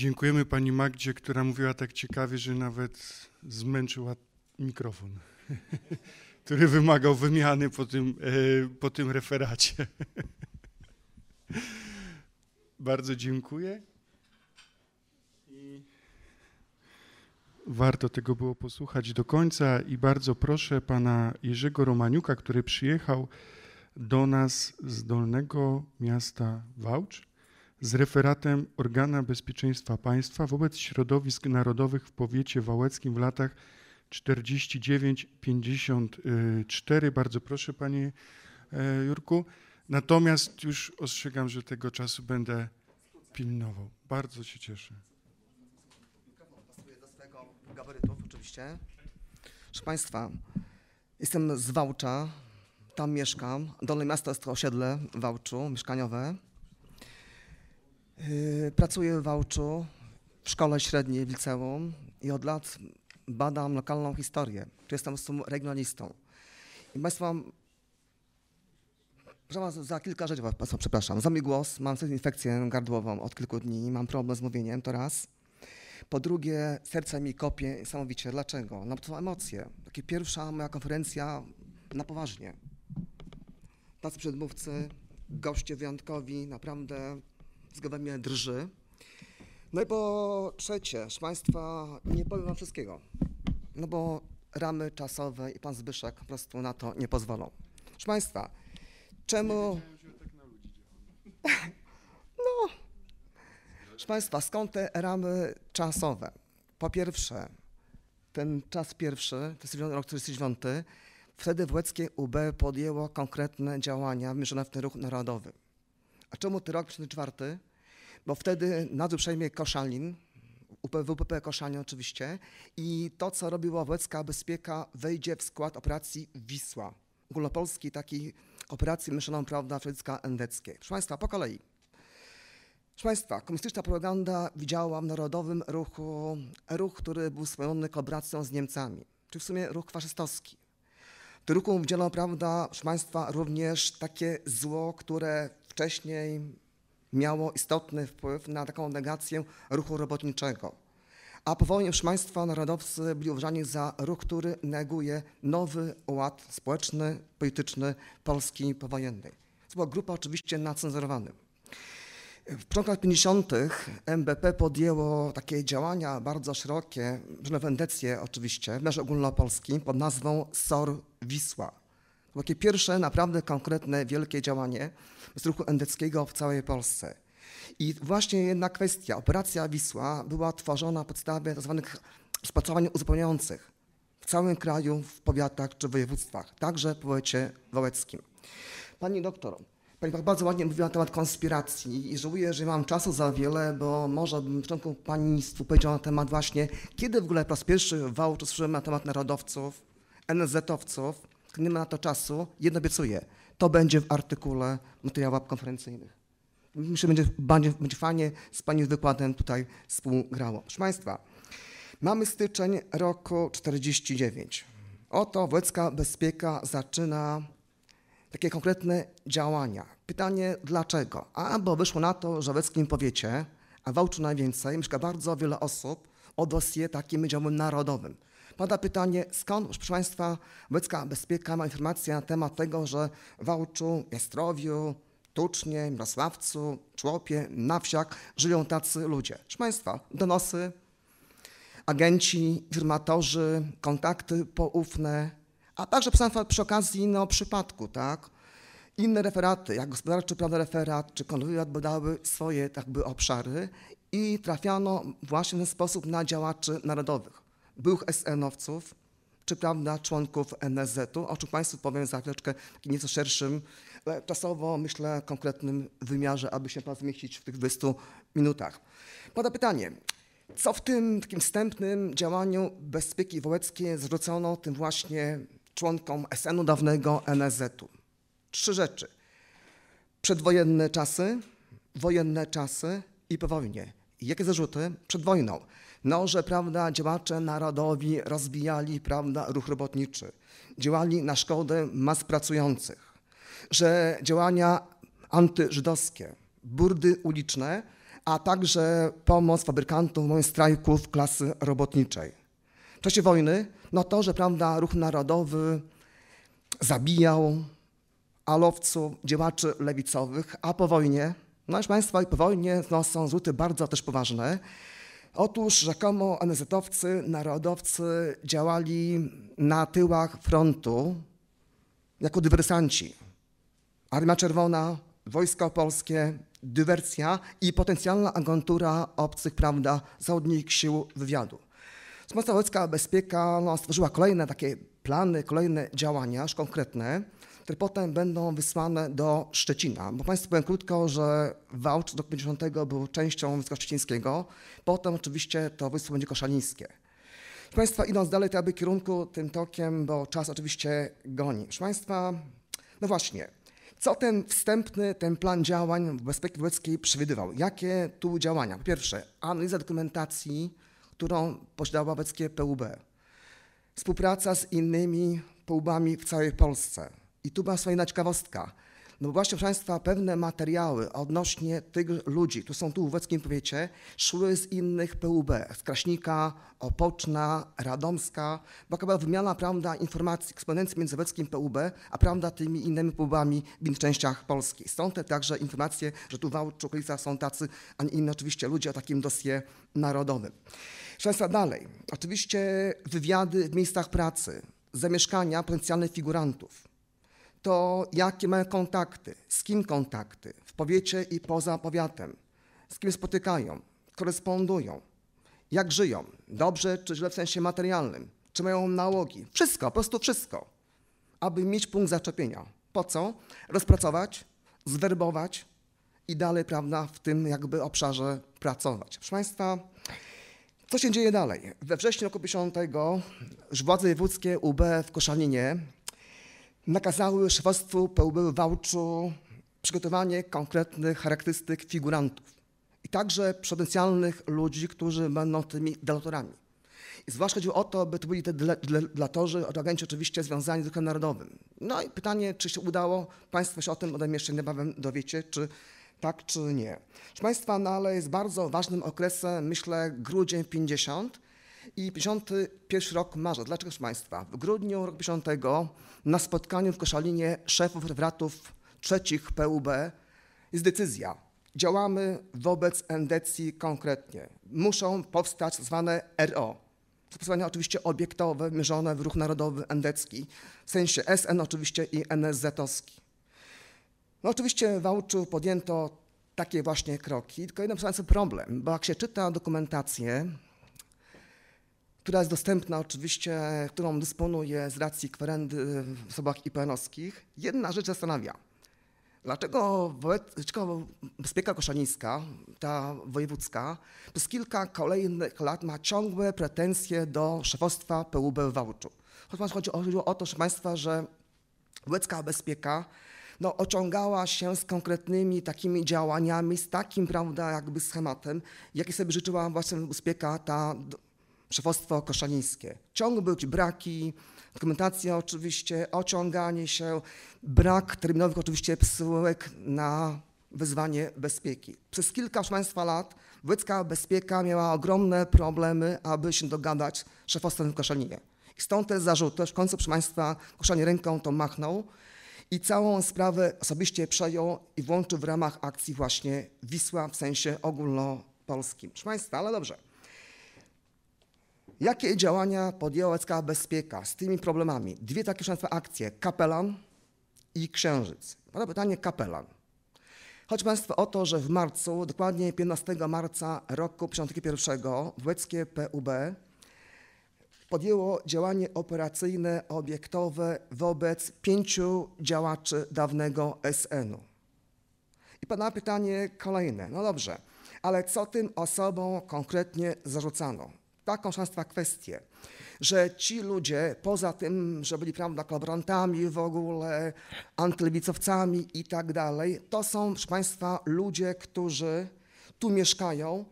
Dziękujemy pani Magdzie, która mówiła tak ciekawie, że nawet zmęczyła mikrofon, który wymagał wymiany po tym, e, po tym referacie. Bardzo dziękuję. warto tego było posłuchać do końca i bardzo proszę pana Jerzego Romaniuka, który przyjechał do nas z dolnego miasta Wałcz z referatem Organa Bezpieczeństwa Państwa wobec środowisk narodowych w powiecie wałeckim w latach 49-54. Bardzo proszę Panie e, Jurku. Natomiast już ostrzegam, że tego czasu będę pilnował. Bardzo się cieszę. oczywiście. Proszę Państwa, jestem z Wałcza, tam mieszkam. Dolne miasto jest to osiedle Wałczu, mieszkaniowe. Yy, pracuję w Wałczu, w szkole średniej, w liceum i od lat badam lokalną historię. Tu jestem regionalistą. I Państwa, proszę za kilka rzeczy Państwa przepraszam. Za mi głos, mam infekcję gardłową od kilku dni, mam problem z mówieniem, to raz. Po drugie, serce mi kopie niesamowicie. Dlaczego? No to są emocje. Taka pierwsza moja konferencja na poważnie. Tacy przedmówcy, goście wyjątkowi, naprawdę zgoda mnie drży. No i po trzecie, proszę Państwa, nie powiem Wam wszystkiego, no bo ramy czasowe i Pan Zbyszek po prostu na to nie pozwolą. Proszę Państwa, czemu... No, proszę Państwa, skąd te ramy czasowe? Po pierwsze, ten czas pierwszy, rok 1939, wtedy Włeckie UB podjęło konkretne działania wymierzone w ten ruch narodowy. A czemu ty rok 1984? Bo wtedy nadzór przejmie Koszalin, WPP Koszalin oczywiście, i to, co robiła Wojska Bezpieka, wejdzie w skład operacji Wisła, ogólnopolskiej takiej operacji mieszaną prawda francuska endeckiej. Proszę Państwa, po kolei. Proszę Państwa, komunistyczna propaganda widziała w narodowym ruchu ruch, który był spełniony kooperacją z Niemcami, czyli w sumie ruch faszystowski. W tym ruchu widziano, prawda, proszę Państwa, również takie zło, które wcześniej miało istotny wpływ na taką negację ruchu robotniczego. A po wojnie, proszę Państwa, narodowcy byli uważani za ruch, który neguje nowy ład społeczny, polityczny Polski powojennej. To była grupa oczywiście na cenzurowanym. W początkach 50. MBP podjęło takie działania bardzo szerokie, żenowendecje oczywiście, w ogólnopolskim pod nazwą SOR Wisła. Takie pierwsze naprawdę konkretne, wielkie działanie z ruchu endeckiego w całej Polsce. I właśnie jedna kwestia, operacja Wisła była tworzona na podstawie tzw. Tak spacowań uzupełniających w całym kraju, w powiatach czy województwach, także w powiecie wałeckim. Pani doktor, Pani tak bardzo ładnie mówiła na temat konspiracji i żałuję, że mam czasu za wiele, bo może bym w początku Pani powiedział na temat właśnie, kiedy w ogóle po raz pierwszy w Wałczu słyszymy na temat narodowców, NZ-owców, nie ma na to czasu, jedno obiecuję, to będzie w artykule materiałach no konferencyjnych. Myślę, że będzie, będzie, będzie fajnie z Pani wykładem tutaj współgrało. Proszę Państwa, mamy styczeń roku 49. Oto Wojska Bezpieka zaczyna takie konkretne działania. Pytanie dlaczego? A bo wyszło na to, że w Weckim powiecie, a Wałczu najwięcej, mieszka bardzo wiele osób o dosie takim, powiedziałbym, narodowym pada pytanie, skąd, proszę Państwa, Obecka Bezpieka ma informacje na temat tego, że w Wałczu, Jastrowiu, Tucznie, Mirosławcu, Człopie, na wsiach żyją tacy ludzie. Proszę Państwa, donosy, agenci, firmatorzy, kontakty poufne, a także przy okazji no, przypadku, tak? Inne referaty, jak gospodarczy prawda referat czy konwiat badały swoje jakby obszary i trafiano właśnie w ten sposób na działaczy narodowych byłych SN-owców, czy prawda, członków NSZ-u, o czym Państwu powiem za chwileczkę w nieco szerszym, e, czasowo myślę konkretnym wymiarze, aby się Pan zmieścić w tych 20 minutach. Pada pytanie, co w tym takim wstępnym działaniu Bezpieki Wołeckie zwrócono tym właśnie członkom SN-u dawnego NSZ-u? Trzy rzeczy. Przedwojenne czasy, wojenne czasy i po wojnie. Jakie zarzuty przed wojną? No, że prawda, działacze narodowi rozbijali prawda, ruch robotniczy, działali na szkodę mas pracujących, że działania antyżydowskie, burdy uliczne, a także pomoc fabrykantów w strajków klasy robotniczej. W czasie wojny, no to, że prawda, ruch narodowy zabijał alowców, działaczy lewicowych, a po wojnie, no proszę Państwa, po wojnie no, są zrzuty bardzo też poważne, Otóż rzekomo NZ-owcy, narodowcy działali na tyłach frontu jako dywersanci. Armia Czerwona, Wojsko Polskie, dywersja i potencjalna agentura obcych, prawda, zachodnich sił wywiadu. Wspólnota Wojska Bezpieka no, stworzyła kolejne takie plany, kolejne działania, już konkretne, które potem będą wysłane do Szczecina. Bo Państwu powiem krótko, że Wałcz do 50 był częścią Wojska Szczecińskiego, potem oczywiście to wojsko będzie koszalińskie. Proszę Państwa, idąc dalej, to jakby kierunku tym tokiem, bo czas oczywiście goni. Proszę Państwa, no właśnie, co ten wstępny, ten plan działań w Bezpieki Wołeckiej przewidywał? Jakie tu działania? Po pierwsze, analiza dokumentacji, którą posiadała obecnie PUB. Współpraca z innymi połubami w całej Polsce. I tu była swoja ciekawostka. No bo właśnie, proszę Państwa, pewne materiały odnośnie tych ludzi, tu są tu w Łódzkim powiecie, szły z innych PUB, z Kraśnika, Opoczna, Radomska, bo była wymiana, prawda, informacji, eksponencji między Łódzkim PUB, a prawda, tymi innymi PUB-ami w innych częściach Polski. Stąd te także informacje, że tu w Wałczukolicach są tacy, a nie inni oczywiście ludzie o takim dosie narodowym. Proszę Państwa, dalej. Oczywiście wywiady w miejscach pracy, zamieszkania potencjalnych figurantów to jakie mają kontakty, z kim kontakty w powiecie i poza powiatem, z kim spotykają, korespondują, jak żyją, dobrze czy źle w sensie materialnym, czy mają nałogi, wszystko, po prostu wszystko, aby mieć punkt zaczepienia. Po co? Rozpracować, zwerbować i dalej, prawda, w tym jakby obszarze pracować. Proszę Państwa, co się dzieje dalej? We wrześniu roku 50 władze wojewódzkie UB w Koszalinie nakazały szefostwu pełnego wałczu przygotowanie konkretnych charakterystyk figurantów i także potencjalnych ludzi, którzy będą tymi delatorami. I zwłaszcza chodziło o to, by to byli te delatorzy, agenci oczywiście związani z ruchem narodowym. No i pytanie, czy się udało, Państwo się o tym ode mnie jeszcze niebawem dowiecie, czy tak, czy nie. Proszę Państwa, no ale jest bardzo ważnym okresem, myślę, grudzień 50, i 51 rok marza. Dlaczego, proszę Państwa? W grudniu roku 50 na spotkaniu w Koszalinie szefów rewratów trzecich PUB jest decyzja. Działamy wobec endecji konkretnie. Muszą powstać tak zwane RO. Zastosowania oczywiście obiektowe, mierzone w ruch narodowy endecki, w sensie SN oczywiście i NSZ-owski. No oczywiście w Wałczu podjęto takie właśnie kroki, tylko jeden problem, bo jak się czyta dokumentację która jest dostępna oczywiście, którą dysponuje z racji kwerendy y, w osobach IPN-owskich, jedna rzecz zastanawia. Dlaczego bezpieka koszalińska, ta wojewódzka, przez kilka kolejnych lat ma ciągłe pretensje do szefostwa PUB w Wałczu? Chodzi o, o to, że Państwa, że wojewódzka bezpieka no, ociągała się z konkretnymi takimi działaniami, z takim, prawda, jakby schematem, jaki sobie życzyła właśnie bezpieka ta szefostwo koszalińskie. Ciągły były braki, dokumentacja oczywiście, ociąganie się, brak terminowych oczywiście psyłek na wyzwanie bezpieki. Przez kilka, proszę Państwa, lat Wódzka Bezpieka miała ogromne problemy, aby się dogadać z szefostwem w Koszalinie. I stąd te zarzuty, w końcu, proszę Państwa, Koszalin ręką to machnął i całą sprawę osobiście przejął i włączył w ramach akcji właśnie Wisła w sensie ogólnopolskim. Proszę Państwa, ale dobrze. Jakie działania podjęła SKA Bezpieka z tymi problemami? Dwie takie szanse akcje, kapelan i księżyc. Pada pytanie kapelan. Chodzi państwo o to, że w marcu, dokładnie 15 marca roku 1951 wojewódzkie PUB podjęło działanie operacyjne, obiektowe wobec pięciu działaczy dawnego SN-u. I pada pytanie kolejne. No dobrze, ale co tym osobom konkretnie zarzucano? taką szanstwa kwestię, że ci ludzie, poza tym, że byli prawda, kolaborantami w ogóle, antylewicowcami i tak dalej, to są, proszę Państwa, ludzie, którzy tu mieszkają,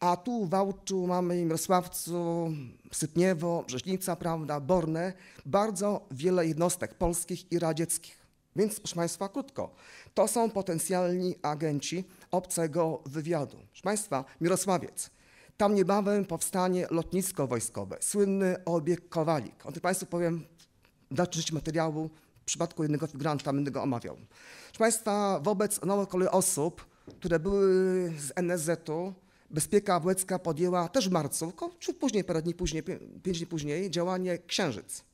a tu w Wałczu mamy Mirosławcu, Sytniewo, Brzeźnica, prawda, Borne, bardzo wiele jednostek polskich i radzieckich. Więc, proszę Państwa, krótko, to są potencjalni agenci obcego wywiadu. Proszę Państwa, Mirosławiec tam niebawem powstanie lotnisko wojskowe, słynny obiekt Kowalik. O tym Państwu powiem w dalszym życiu materiału w przypadku jednego figuranta będę go omawiał. Proszę Państwa, wobec nowej kolei osób, które były z NSZ-u, Bezpieka Włecka podjęła też w marcu, czy później, parę dni później, pięć dni później, działanie Księżyc.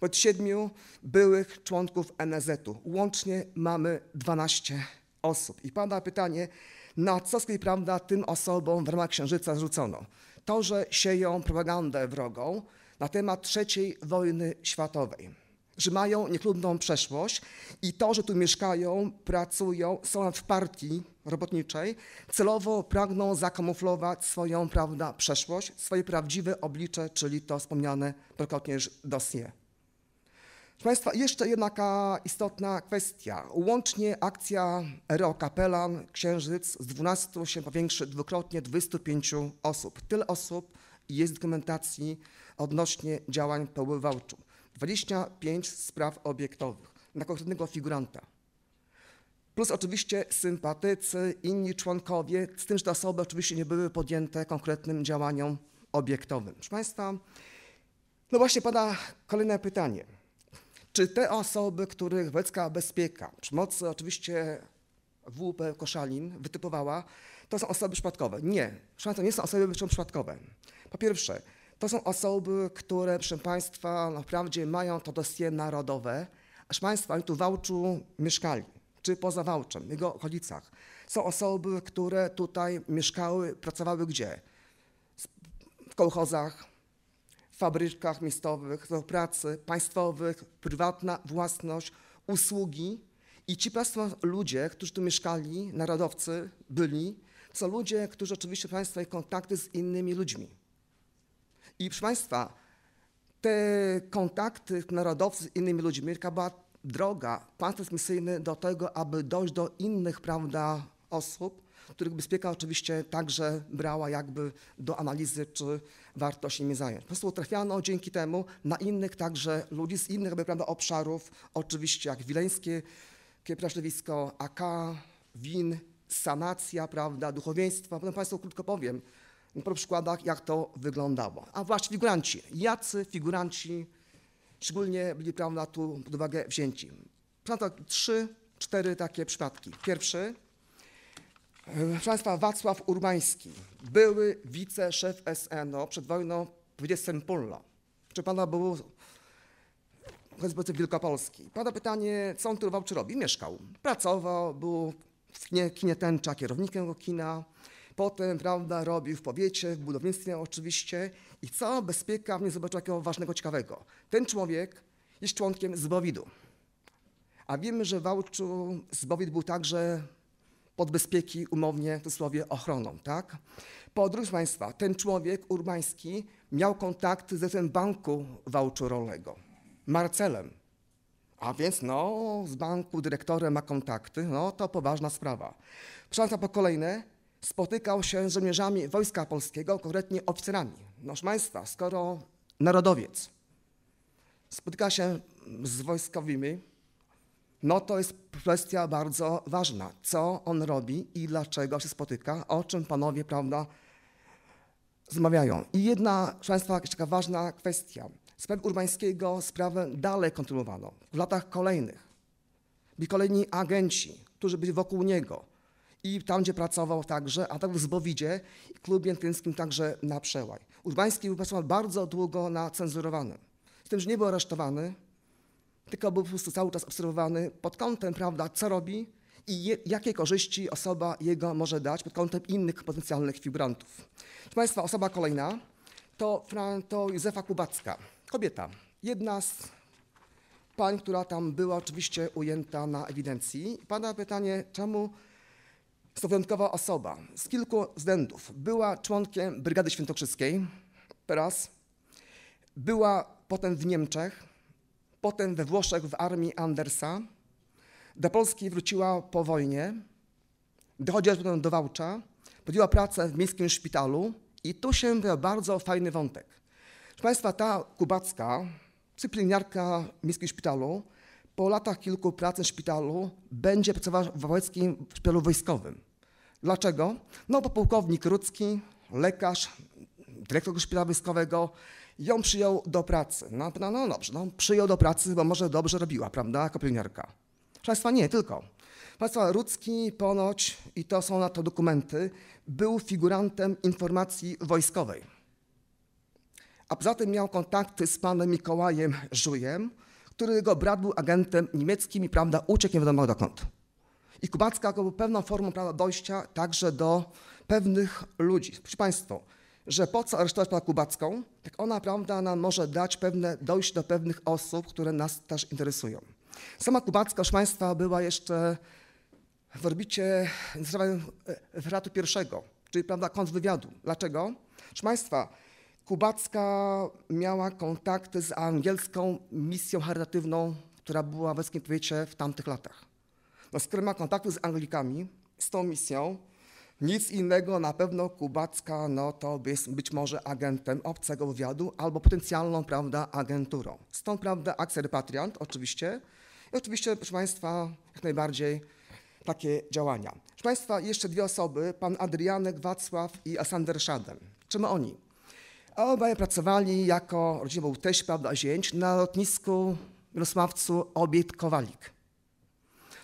Wobec siedmiu byłych członków NSZ-u. Łącznie mamy 12 osób. I pada pytanie, na co z kolei prawda tym osobom w ramach Księżyca zrzucono? To, że sieją propagandę wrogą na temat III wojny światowej, że mają niechlubną przeszłość i to, że tu mieszkają, pracują, są w partii robotniczej, celowo pragną zakamuflować swoją prawda, przeszłość, swoje prawdziwe oblicze, czyli to wspomniane wielokrotnie dosie. Proszę Państwa, jeszcze jedna istotna kwestia. Łącznie akcja RO Kapelan Księżyc z 12 się powiększy dwukrotnie 25 osób. Tyle osób jest w dokumentacji odnośnie działań po Ływałczu. 25 spraw obiektowych na konkretnego figuranta. Plus oczywiście sympatycy, inni członkowie, z tym, że te osoby oczywiście nie były podjęte konkretnym działaniom obiektowym. Proszę Państwa, no właśnie pada kolejne pytanie. Czy te osoby, których Wojska Bezpieka przy mocy oczywiście WP Koszalin wytypowała, to są osoby przypadkowe? Nie, to nie są osoby przypadkowe. Po pierwsze, to są osoby, które, proszę Państwa, naprawdę mają to dosie narodowe, aż Państwo tu w Wałczu mieszkali, czy poza Wałczem, w jego okolicach. Są osoby, które tutaj mieszkały, pracowały gdzie? W kołchozach, fabrykach, miejscowych, do pracy państwowych, prywatna własność, usługi. I ci państwo ludzie, którzy tu mieszkali, narodowcy byli, są ludzie, którzy oczywiście państwo mają kontakty z innymi ludźmi. I proszę Państwa, te kontakty narodowcy z innymi ludźmi, jaka była droga, państwo misyjny do tego, aby dojść do innych prawda, osób, których bezpieka oczywiście także brała jakby do analizy czy warto się nimi zająć. Po prostu trafiano dzięki temu na innych także ludzi z innych prawda, obszarów, oczywiście jak Wileńskie, Kiepraszlewisko, AK, Win, sanacja, prawda, duchowieństwo. Potem Państwu krótko powiem na przykładach, jak to wyglądało. A właśnie figuranci. Jacy figuranci szczególnie byli, prawda, tu pod uwagę wzięci. trzy, cztery takie przypadki. Pierwszy E, proszę Państwa, Wacław Urbański, były wiceszef SNO przed wojną Wiesempulla. Czy Pana był w Wielkopolski? Pada pytanie, co on trwał, czy robi? Mieszkał, pracował, był w kinie, kinie Tęcza kierownikiem kina, potem, prawda, robił w powiecie, w budownictwie oczywiście i co bezpieka mnie zobaczył jakiego ważnego, ciekawego. Ten człowiek jest członkiem Zbowidu. A wiemy, że w Wałczu Zbowid był także podbezpieki umownie, to słowie ochroną, tak? Po drugie, Państwa, ten człowiek, Urbański, miał kontakt z tym banku Rolnego, Marcelem. A więc no, z banku dyrektorem ma kontakty, no to poważna sprawa. Przynajmniej po kolejne, spotykał się z żołnierzami Wojska Polskiego, konkretnie oficerami. Noż Państwa, skoro narodowiec spotyka się z wojskowymi, no to jest kwestia bardzo ważna. Co on robi i dlaczego się spotyka, o czym panowie, prawda, zmawiają. I jedna, proszę Państwa, taka ważna kwestia. Sprawę Urbańskiego sprawę dalej kontynuowano w latach kolejnych. Byli kolejni agenci, którzy byli wokół niego. I tam, gdzie pracował także, a tak w Zbowidzie i klubie Jętryńskim także na Przełaj. Urbański był bardzo długo na cenzurowanym. Z tym, że nie był aresztowany, tylko był po prostu cały czas obserwowany pod kątem, prawda, co robi i je, jakie korzyści osoba jego może dać pod kątem innych potencjalnych figurantów. Proszę Państwa, osoba kolejna to, to Józefa Kubacka, kobieta, jedna z pań, która tam była oczywiście ujęta na ewidencji. Pada pytanie, czemu to wyjątkowa osoba z kilku względów. Była członkiem Brygady Świętokrzyskiej, teraz była potem w Niemczech, potem we Włoszech w armii Andersa. Do Polski wróciła po wojnie, dochodziła do Wałcza, podjęła pracę w miejskim szpitalu i tu się wyjął bardzo fajny wątek. Proszę Państwa, ta kubacka, cypliniarka w miejskim szpitalu, po latach kilku pracy w szpitalu będzie pracowała w wałeckim szpitalu wojskowym. Dlaczego? No bo pułkownik Rudzki, lekarz, dyrektor szpitala wojskowego, ją przyjął do pracy. No, no, no dobrze, no, przyjął do pracy, bo może dobrze robiła, prawda, kopielniarka. Proszę Państwa, nie tylko. Państwa, Rudzki ponoć, i to są na to dokumenty, był figurantem informacji wojskowej. A poza tym miał kontakty z panem Mikołajem Żujem, jego brat był agentem niemieckim i prawda uciekł nie wiadomo dokąd. I Kubacka jako pewną formą dojścia także do pewnych ludzi. Proszę Państwa, że po co aresztować pana Kubacką, tak ona, prawda, nam może dać pewne, dojść do pewnych osób, które nas też interesują. Sama Kubacka, proszę państwa, była jeszcze w orbicie Wywiadu e, pierwszego, czyli prawda, kontrwywiadu. Dlaczego? Proszę Państwa, Kubacka miała kontakty z angielską misją charytatywną, która była w Weskim Powiecie w tamtych latach. No, skoro ma kontakty z Anglikami, z tą misją, nic innego na pewno Kubacka no to jest być może agentem obcego wywiadu albo potencjalną prawda, agenturą. Stąd prawda akcja repatriant oczywiście i oczywiście proszę Państwa jak najbardziej takie działania. Proszę Państwa jeszcze dwie osoby, pan Adrianek Wacław i Asander Szaden. Czym oni? Obaj pracowali jako rodzina był też prawda, zięć na lotnisku Mirosławcu Obiekt Kowalik.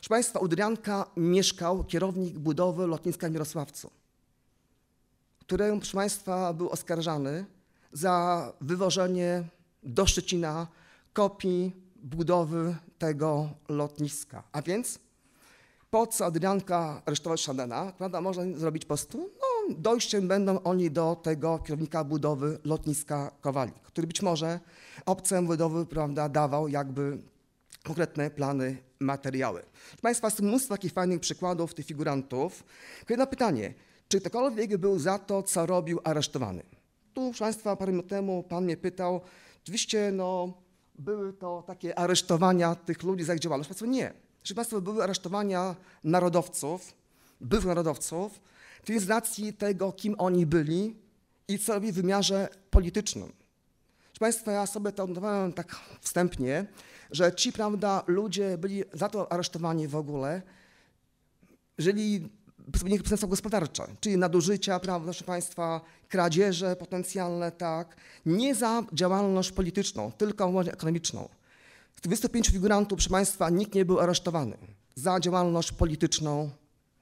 Proszę Państwa, u Drianka mieszkał kierownik budowy lotniska w Mirosławcu, który, proszę Państwa, był oskarżany za wywożenie do Szczecina kopii budowy tego lotniska. A więc po co Adrianka aresztować Szadena? Prawda, można zrobić po prostu, no, dojściem będą oni do tego kierownika budowy lotniska Kowalik, który być może obcem budowy, prawda, dawał jakby konkretne plany materiały. Proszę Państwa, jest mnóstwo takich fajnych przykładów tych figurantów. Jedno pytanie, czy ktokolwiek był za to, co robił aresztowany? Tu, proszę Państwa, parę minut temu Pan mnie pytał, oczywiście no, były to takie aresztowania tych ludzi za ich działalność. Proszę Państwa, nie. Proszę Państwa, były aresztowania narodowców, byłych narodowców, to jest z racji tego, kim oni byli i co robi w wymiarze politycznym. Proszę Państwa, ja sobie to odnotowałem tak wstępnie że ci, prawda, ludzie byli za to aresztowani w ogóle, żyli niech przestępstwa gospodarcze, czyli nadużycia, prawda, proszę Państwa, kradzieże potencjalne, tak, nie za działalność polityczną, tylko ekonomiczną. Z 25 figurantów, proszę Państwa, nikt nie był aresztowany za działalność polityczną,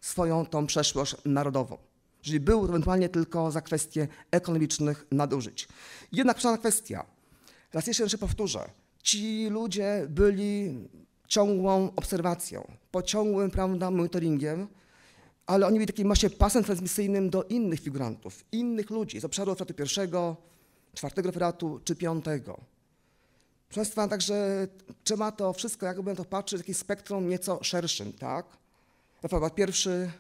swoją tą przeszłość narodową. Czyli był ewentualnie tylko za kwestie ekonomicznych nadużyć. Jednak przynajmniej kwestia, raz jeszcze, jeszcze powtórzę, ci ludzie byli ciągłą obserwacją, pociągłym prawda, monitoringiem, ale oni byli takim właśnie pasem transmisyjnym do innych figurantów, innych ludzi z obszaru referatu pierwszego, czwartego referatu czy piątego. Proszę Państwa, także trzeba to wszystko, jakby to patrzeć, taki spektrum nieco szerszym, tak? Referat pierwszy,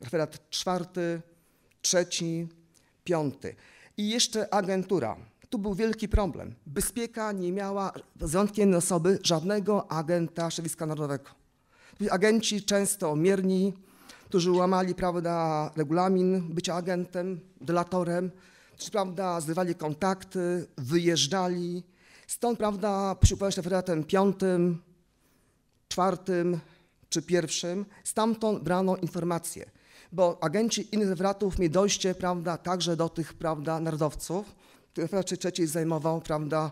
referat czwarty, trzeci, piąty. I jeszcze agentura. Tu był wielki problem. Bezpieka nie miała z wyjątkiem osoby żadnego agenta środowiska narodowego. Agenci często mierni, którzy łamali na regulamin bycia agentem, delatorem, czy prawda, zrywali kontakty, wyjeżdżali. Stąd prawda, przy upełnieniu referatem piątym, czwartym czy pierwszym, stamtąd brano informacje, bo agenci innych referatów mieli dojście prawda, także do tych prawda, narodowców czy trzeciej zajmował, prawda,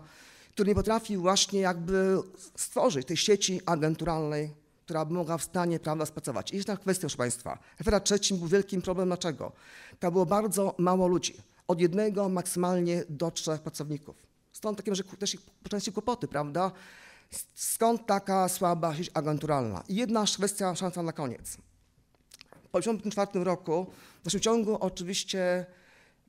który nie potrafił właśnie jakby stworzyć tej sieci agenturalnej, która by mogła w stanie prawda, spacować. I jedna kwestia, proszę Państwa. Referat trzeci był wielkim problemem. Dlaczego? Tam było bardzo mało ludzi. Od jednego maksymalnie do trzech pracowników. Stąd takie że też po części kłopoty, prawda? Skąd taka słaba sieć agenturalna? I jedna kwestia, szansa na koniec. Po 1954 roku, w naszym ciągu oczywiście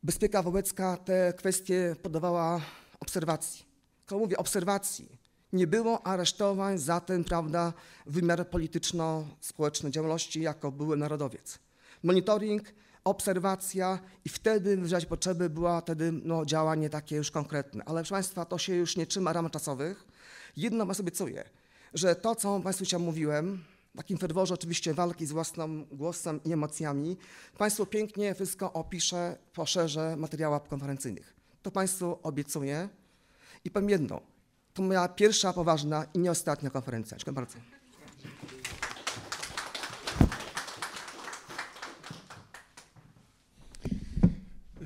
Bezpieka Wołecka te kwestie podawała obserwacji. Kto mówię obserwacji. Nie było aresztowań za ten, prawda, wymiar polityczno-społeczny działalności jako były narodowiec. Monitoring, obserwacja i wtedy wyraźnie potrzeby była wtedy no, działanie takie już konkretne. Ale proszę Państwa, to się już nie trzyma ram czasowych. Jedno ma sobie cuje, że to, co Państwu dzisiaj mówiłem, takim ferworze oczywiście walki z własnym głosem i emocjami, Państwu pięknie wszystko opiszę, poszerzę w materiałach konferencyjnych. To Państwu obiecuję i powiem jedno, to moja pierwsza poważna i nie ostatnia konferencja. Dziękuję bardzo.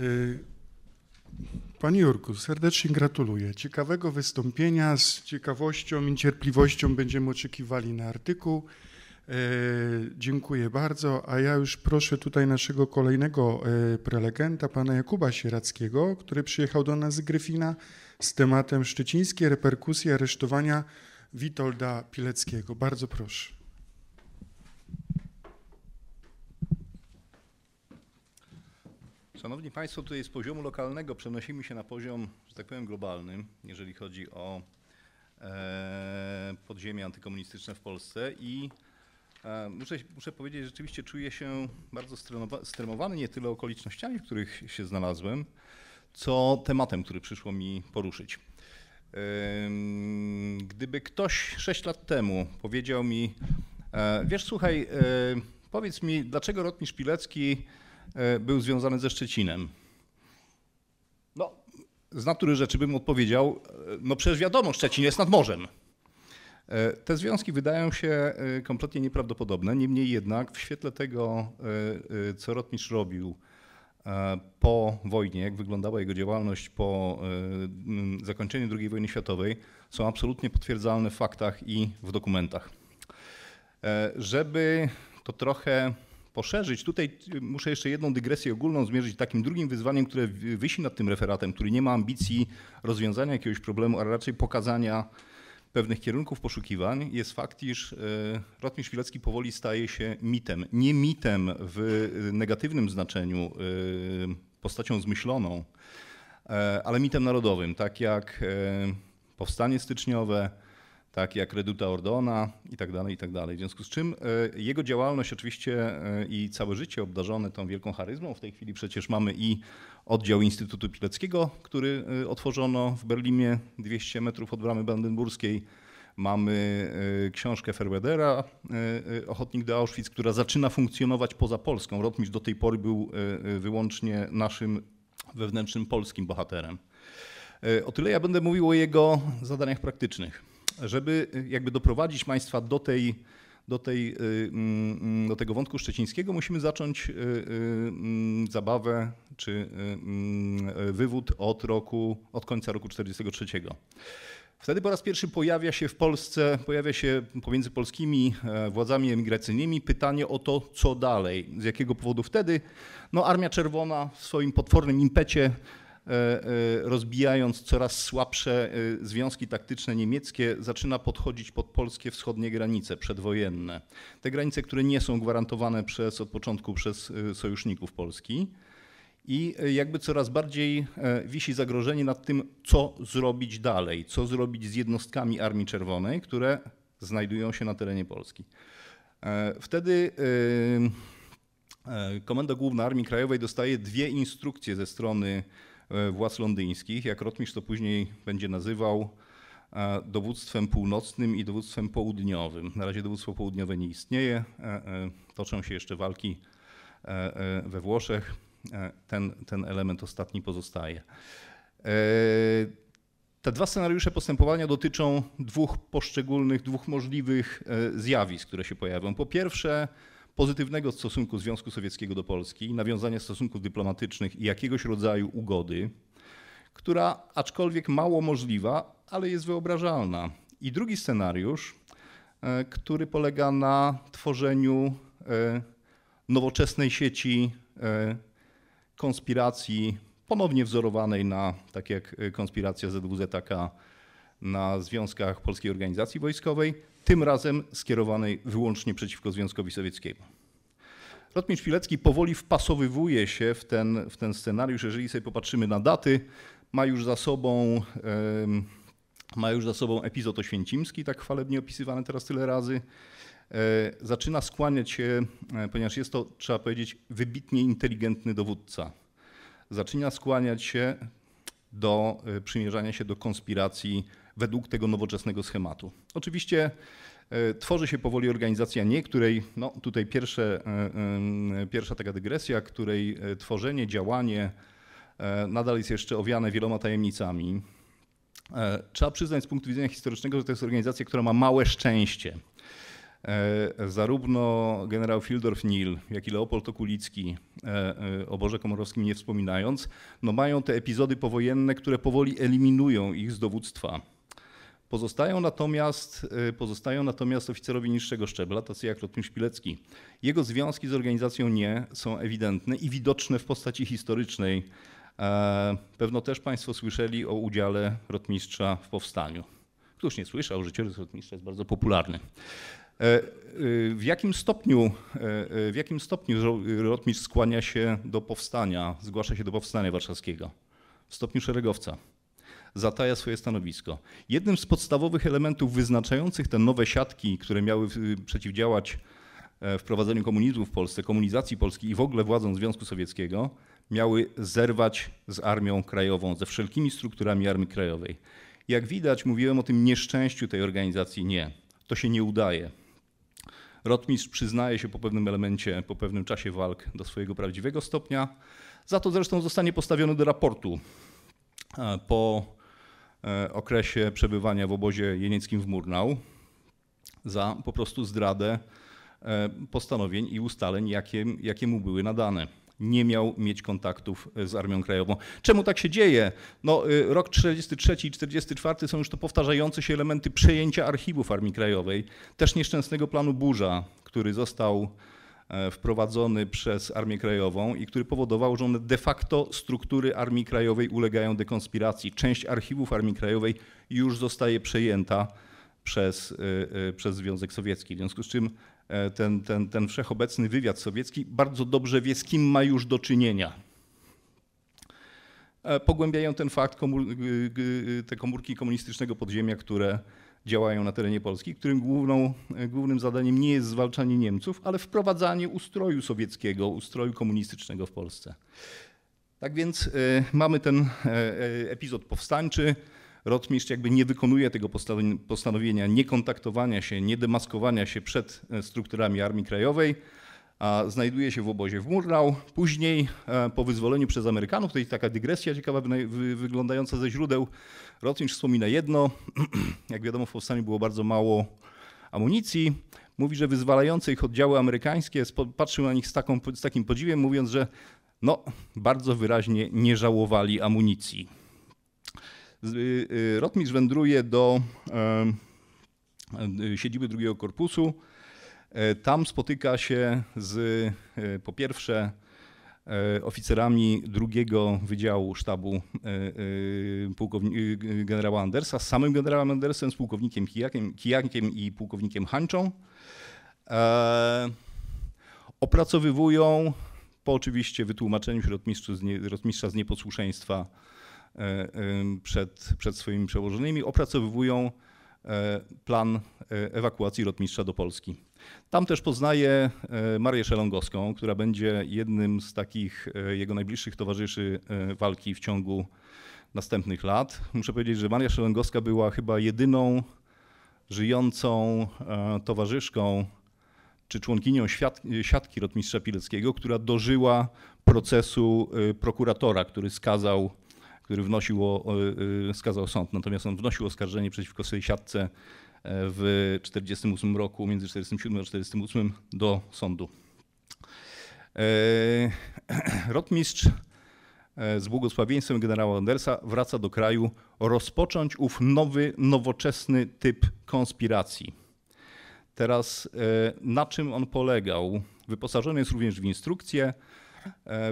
Y, Panie Jurku, serdecznie gratuluję. Ciekawego wystąpienia. Z ciekawością i cierpliwością będziemy oczekiwali na artykuł. E, dziękuję bardzo, a ja już proszę tutaj naszego kolejnego e, prelegenta, pana Jakuba Sierackiego, który przyjechał do nas z Gryfina z tematem szczecińskie reperkusje aresztowania Witolda Pileckiego. Bardzo proszę. Szanowni Państwo, tutaj z poziomu lokalnego przenosimy się na poziom, że tak powiem, globalny, jeżeli chodzi o e, podziemie antykomunistyczne w Polsce i E, muszę, muszę powiedzieć, że rzeczywiście czuję się bardzo stremowany nie tyle okolicznościami, w których się znalazłem, co tematem, który przyszło mi poruszyć. Gdyby ktoś sześć lat temu powiedział mi, e, wiesz, słuchaj, e, powiedz mi, dlaczego Rotmistrz Pilecki był związany ze Szczecinem? No, z natury rzeczy bym odpowiedział, no przecież wiadomo, Szczecin jest nad morzem. E, te związki wydają się e, kompletnie nieprawdopodobne, niemniej jednak w świetle tego, e, co Rotmistrz robił po wojnie, jak wyglądała jego działalność po zakończeniu II wojny światowej, są absolutnie potwierdzalne w faktach i w dokumentach. Żeby to trochę poszerzyć, tutaj muszę jeszcze jedną dygresję ogólną zmierzyć takim drugim wyzwaniem, które wisi nad tym referatem, który nie ma ambicji rozwiązania jakiegoś problemu, a raczej pokazania, pewnych kierunków poszukiwań jest fakt, iż e, Rotmistrz Pilecki powoli staje się mitem. Nie mitem w e, negatywnym znaczeniu, e, postacią zmyśloną, ale mitem narodowym, tak jak powstanie styczniowe, tak jak Reduta Ordona i tak dalej, i tak dalej. W związku z czym jego działalność oczywiście i całe życie obdarzone tą wielką charyzmą, w tej chwili przecież mamy i oddział Instytutu Pileckiego, który y, otworzono w Berlinie 200 metrów od bramy brandenburskiej. Mamy y, książkę Ferwedera, y, Ochotnik do Auschwitz, która zaczyna funkcjonować poza Polską. Rotmistrz do tej pory był wyłącznie naszym wewnętrznym polskim bohaterem. O tyle ja będę mówił o jego zadaniach praktycznych. Żeby jakby doprowadzić Państwa do tej do, tej, y, mm, mm, do tego wątku szczecińskiego musimy zacząć y, y, mm, zabawę czy wywód od roku, od końca roku 1943. Wtedy po raz pierwszy pojawia się w Polsce, pojawia się pomiędzy polskimi e, władzami emigracyjnymi pytanie o to, co dalej, z jakiego powodu wtedy. No, Armia Czerwona w swoim potwornym impecie E, e, rozbijając coraz słabsze e, związki taktyczne niemieckie, zaczyna podchodzić pod polskie wschodnie granice przedwojenne. Te granice, które nie są gwarantowane przez, od początku przez sojuszników Polski. I jakby coraz bardziej wisi zagrożenie nad tym, co zrobić dalej, co zrobić z jednostkami Armii Czerwonej, które znajdują się na terenie Polski. Wtedy Komenda Główna Armii Krajowej dostaje dwie instrukcje ze strony E, władz londyńskich, jak Rotmistrz to później będzie nazywał e, dowództwem północnym i dowództwem południowym. Na razie dowództwo południowe nie istnieje, e, toczą się jeszcze walki we Włoszech, ten, ten element ostatni pozostaje. Te dwa scenariusze postępowania dotyczą dwóch poszczególnych, dwóch możliwych zjawisk, które się pojawią. Po pierwsze, pozytywnego stosunku Związku Sowieckiego do Polski, nawiązania stosunków dyplomatycznych i jakiegoś rodzaju ugody, która aczkolwiek mało możliwa, ale jest wyobrażalna. I drugi scenariusz, e, który polega na tworzeniu e, nowoczesnej sieci e, konspiracji, ponownie wzorowanej na, tak jak konspiracja ZWZK, na związkach Polskiej Organizacji Wojskowej, tym razem skierowanej wyłącznie przeciwko Związkowi Sowieckiemu. Rotmistrz Pilecki powoli wpasowywuje się w ten, w ten scenariusz. Jeżeli sobie popatrzymy na daty, ma już za sobą, ma już za sobą epizod oświęcimski, tak chwalebnie opisywany teraz tyle razy. E, zaczyna skłaniać się, e, ponieważ jest to, trzeba powiedzieć, wybitnie inteligentny dowódca. Zaczyna skłaniać się do e, przymierzania się do konspiracji według tego nowoczesnego schematu. Oczywiście e, Tworzy się powoli organizacja nie, której, no tutaj pierwsze, e, e, pierwsza taka dygresja, której tworzenie, działanie nadal jest jeszcze owiane wieloma tajemnicami. Trzeba przyznać z punktu widzenia historycznego, że to jest organizacja, która ma małe szczęście. Zarówno generał Fildorf Nil, jak i Leopold Okulicki, o Boże Komorowskim nie wspominając, no mają te epizody powojenne, które powoli eliminują ich z dowództwa Pozostają natomiast, y, pozostają natomiast oficerowie niższego szczebla, tacy jak Rotmistrz Pilecki. Jego związki z organizacją nie są ewidentne i widoczne w postaci historycznej. E, pewno też Państwo słyszeli o udziale rotmistrza w powstaniu. Któż nie słyszał, życiorys rotmistrza jest bardzo popularny. E, w jakim stopniu, e, w jakim stopniu rotmistrz skłania się do powstania, zgłasza się do powstania warszawskiego? W stopniu szeregowca zataja swoje stanowisko. Jednym z podstawowych elementów wyznaczających te nowe siatki, które miały przeciwdziałać e, wprowadzeniu komunizmu w Polsce, komunizacji Polski i w ogóle władzom Związku Sowieckiego, miały zerwać z Armią Krajową, ze wszelkimi strukturami Armii Krajowej. Jak widać, mówiłem o tym nieszczęściu tej organizacji. Nie, to się nie udaje. Rotmistrz przyznaje się po pewnym elemencie, po pewnym czasie walk do swojego prawdziwego stopnia. Za to zresztą zostanie postawiony do raportu e, po E, okresie przebywania w obozie jenieckim w Murnau za po prostu zdradę e, postanowień i ustaleń, jakie, jakie mu były nadane. Nie miał mieć kontaktów z Armią Krajową. Czemu tak się dzieje? No, y, rok 43 i 44 są już to powtarzające się elementy przejęcia archiwów Armii Krajowej, też nieszczęsnego planu burza, który został E, wprowadzony przez Armię Krajową i który powodował, że one de facto struktury Armii Krajowej ulegają dekonspiracji. Część archiwów Armii Krajowej już zostaje przejęta przez, e, e, przez Związek Sowiecki. W związku z czym ten, ten, ten wszechobecny wywiad sowiecki bardzo dobrze wie, z kim ma już do czynienia. Pogłębiają ten fakt komór, te komórki komunistycznego podziemia, które działają na terenie Polski, którym główną, głównym zadaniem nie jest zwalczanie Niemców, ale wprowadzanie ustroju sowieckiego, ustroju komunistycznego w Polsce. Tak więc e, mamy ten e, e, epizod powstańczy. Rotmistrz jakby nie wykonuje tego postanowienia niekontaktowania się, niedemaskowania się przed strukturami Armii Krajowej znajduje się w obozie w Murnau. Później e, po wyzwoleniu przez Amerykanów, tutaj taka dygresja ciekawa wyglądająca ze źródeł, Rotwicz wspomina jedno, jak wiadomo w powstaniu było bardzo mało amunicji. Mówi, że wyzwalające ich oddziały amerykańskie patrzył na nich z, taką, z takim podziwem, mówiąc, że no, bardzo wyraźnie nie żałowali amunicji. Y, y, Rotmistrz wędruje do e, siedziby drugiego korpusu. E, tam spotyka się z e, po pierwsze e, oficerami drugiego wydziału sztabu generała Andersa, z samym generałem Andersem, z pułkownikiem Kijakiem, i pułkownikiem Hańczą. Opracowywują, po oczywiście wytłumaczeniu się rotmistrza z nieposłuszeństwa przed, przed swoimi przełożonymi, opracowywują plan ewakuacji rotmistrza do Polski. Tam też poznaje Marię Szelongowską, która będzie jednym z takich e, jego najbliższych towarzyszy e, walki w ciągu następnych lat. Muszę powiedzieć, że Maria Szelongowska była chyba jedyną żyjącą e, towarzyszką czy członkinią świat, siatki rotmistrza Pileckiego, która dożyła procesu prokuratora, który skazał, który wnosił, o, skazał sąd. Natomiast on wnosił oskarżenie przeciwko swojej siatce w 1948 roku, między 1947 a 1948 do sądu. E, rotmistrz e, z błogosławieństwem generała Andersa wraca do kraju rozpocząć ów nowy, nowoczesny typ konspiracji. Teraz e, na czym on polegał? Wyposażony jest również w instrukcję.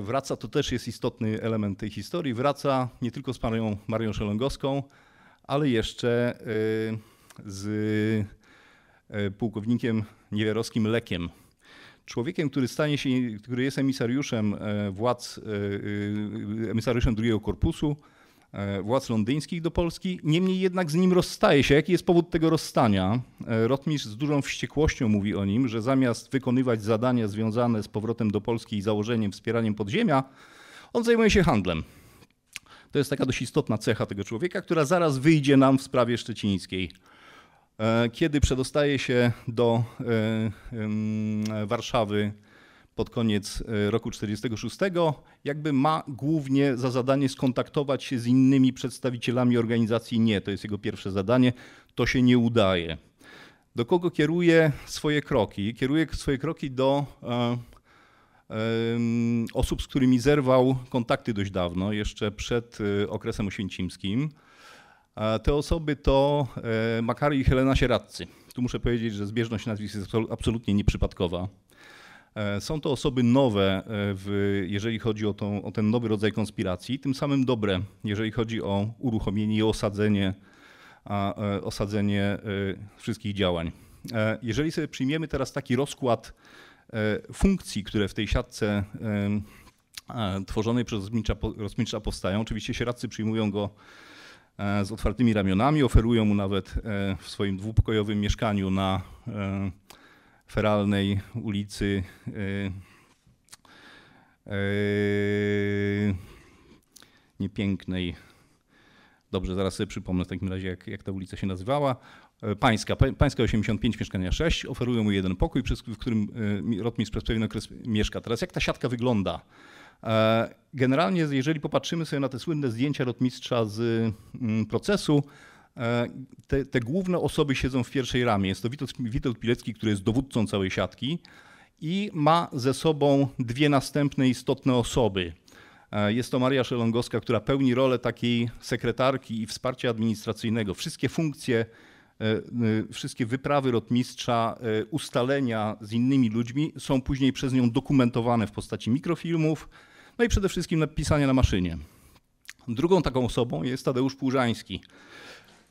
Wraca, to też jest istotny element tej historii, wraca nie tylko z panią Marią Szelongowską, ale jeszcze z e, pułkownikiem Niewiarowskim Lekiem. Człowiekiem, który stanie się, który jest emisariuszem e, władz, e, emisariuszem drugiego korpusu, władz londyńskich do Polski. Niemniej jednak z nim rozstaje się. Jaki jest powód tego rozstania? Rotmistrz z dużą wściekłością mówi o nim, że zamiast wykonywać zadania związane z powrotem do Polski i założeniem, wspieraniem podziemia, on zajmuje się handlem. To jest taka dość istotna cecha tego człowieka, która zaraz wyjdzie nam w sprawie szczecińskiej. E, kiedy przedostaje się do e, Warszawy pod koniec e, roku 46, jakby ma głównie za zadanie skontaktować się z innymi przedstawicielami organizacji nie, to jest jego pierwsze zadanie, to się nie udaje. Do kogo kieruje swoje kroki? Kieruje swoje kroki do osób, z którymi zerwał kontakty dość dawno, jeszcze przed okresem oświęcimskim. Te osoby to e, Makary i Helena Sieradcy. Tu muszę powiedzieć, że zbieżność nazwisk jest absolutnie nieprzypadkowa. E, są to osoby nowe, e, w, jeżeli chodzi o, tą, o, ten nowy rodzaj konspiracji, tym samym dobre, jeżeli chodzi o uruchomienie i osadzenie, a, osadzenie wszystkich działań. Jeżeli sobie przyjmiemy teraz taki rozkład funkcji, które w tej siatce tworzonej przez Rosmicza powstają, oczywiście sieradcy przyjmują go E, z otwartymi ramionami, oferują mu nawet e, w swoim dwupokojowym mieszkaniu na e, feralnej ulicy niepięknej. Dobrze, zaraz sobie przypomnę w takim razie, jak, jak ta ulica się nazywała. Pańska, Pańska 85, mieszkania 6, oferują mu jeden pokój, w którym rotmistrz przez pewien okres mieszka. Teraz jak ta siatka wygląda? E, generalnie, jeżeli popatrzymy sobie na te słynne zdjęcia lotmistrza z mm, procesu, e, te, te główne osoby siedzą w pierwszej ramie. Jest to Witold, Witold Pilecki, który jest dowódcą całej siatki i ma ze sobą dwie następne istotne osoby. E, jest to Maria Szelongowska, która pełni rolę takiej sekretarki i wsparcia administracyjnego. Wszystkie funkcje, wszystkie wyprawy lotmistrza, ustalenia z innymi ludźmi są później przez nią dokumentowane w postaci mikrofilmów, no i przede wszystkim pisanie na maszynie. Drugą taką osobą jest Tadeusz Płużański.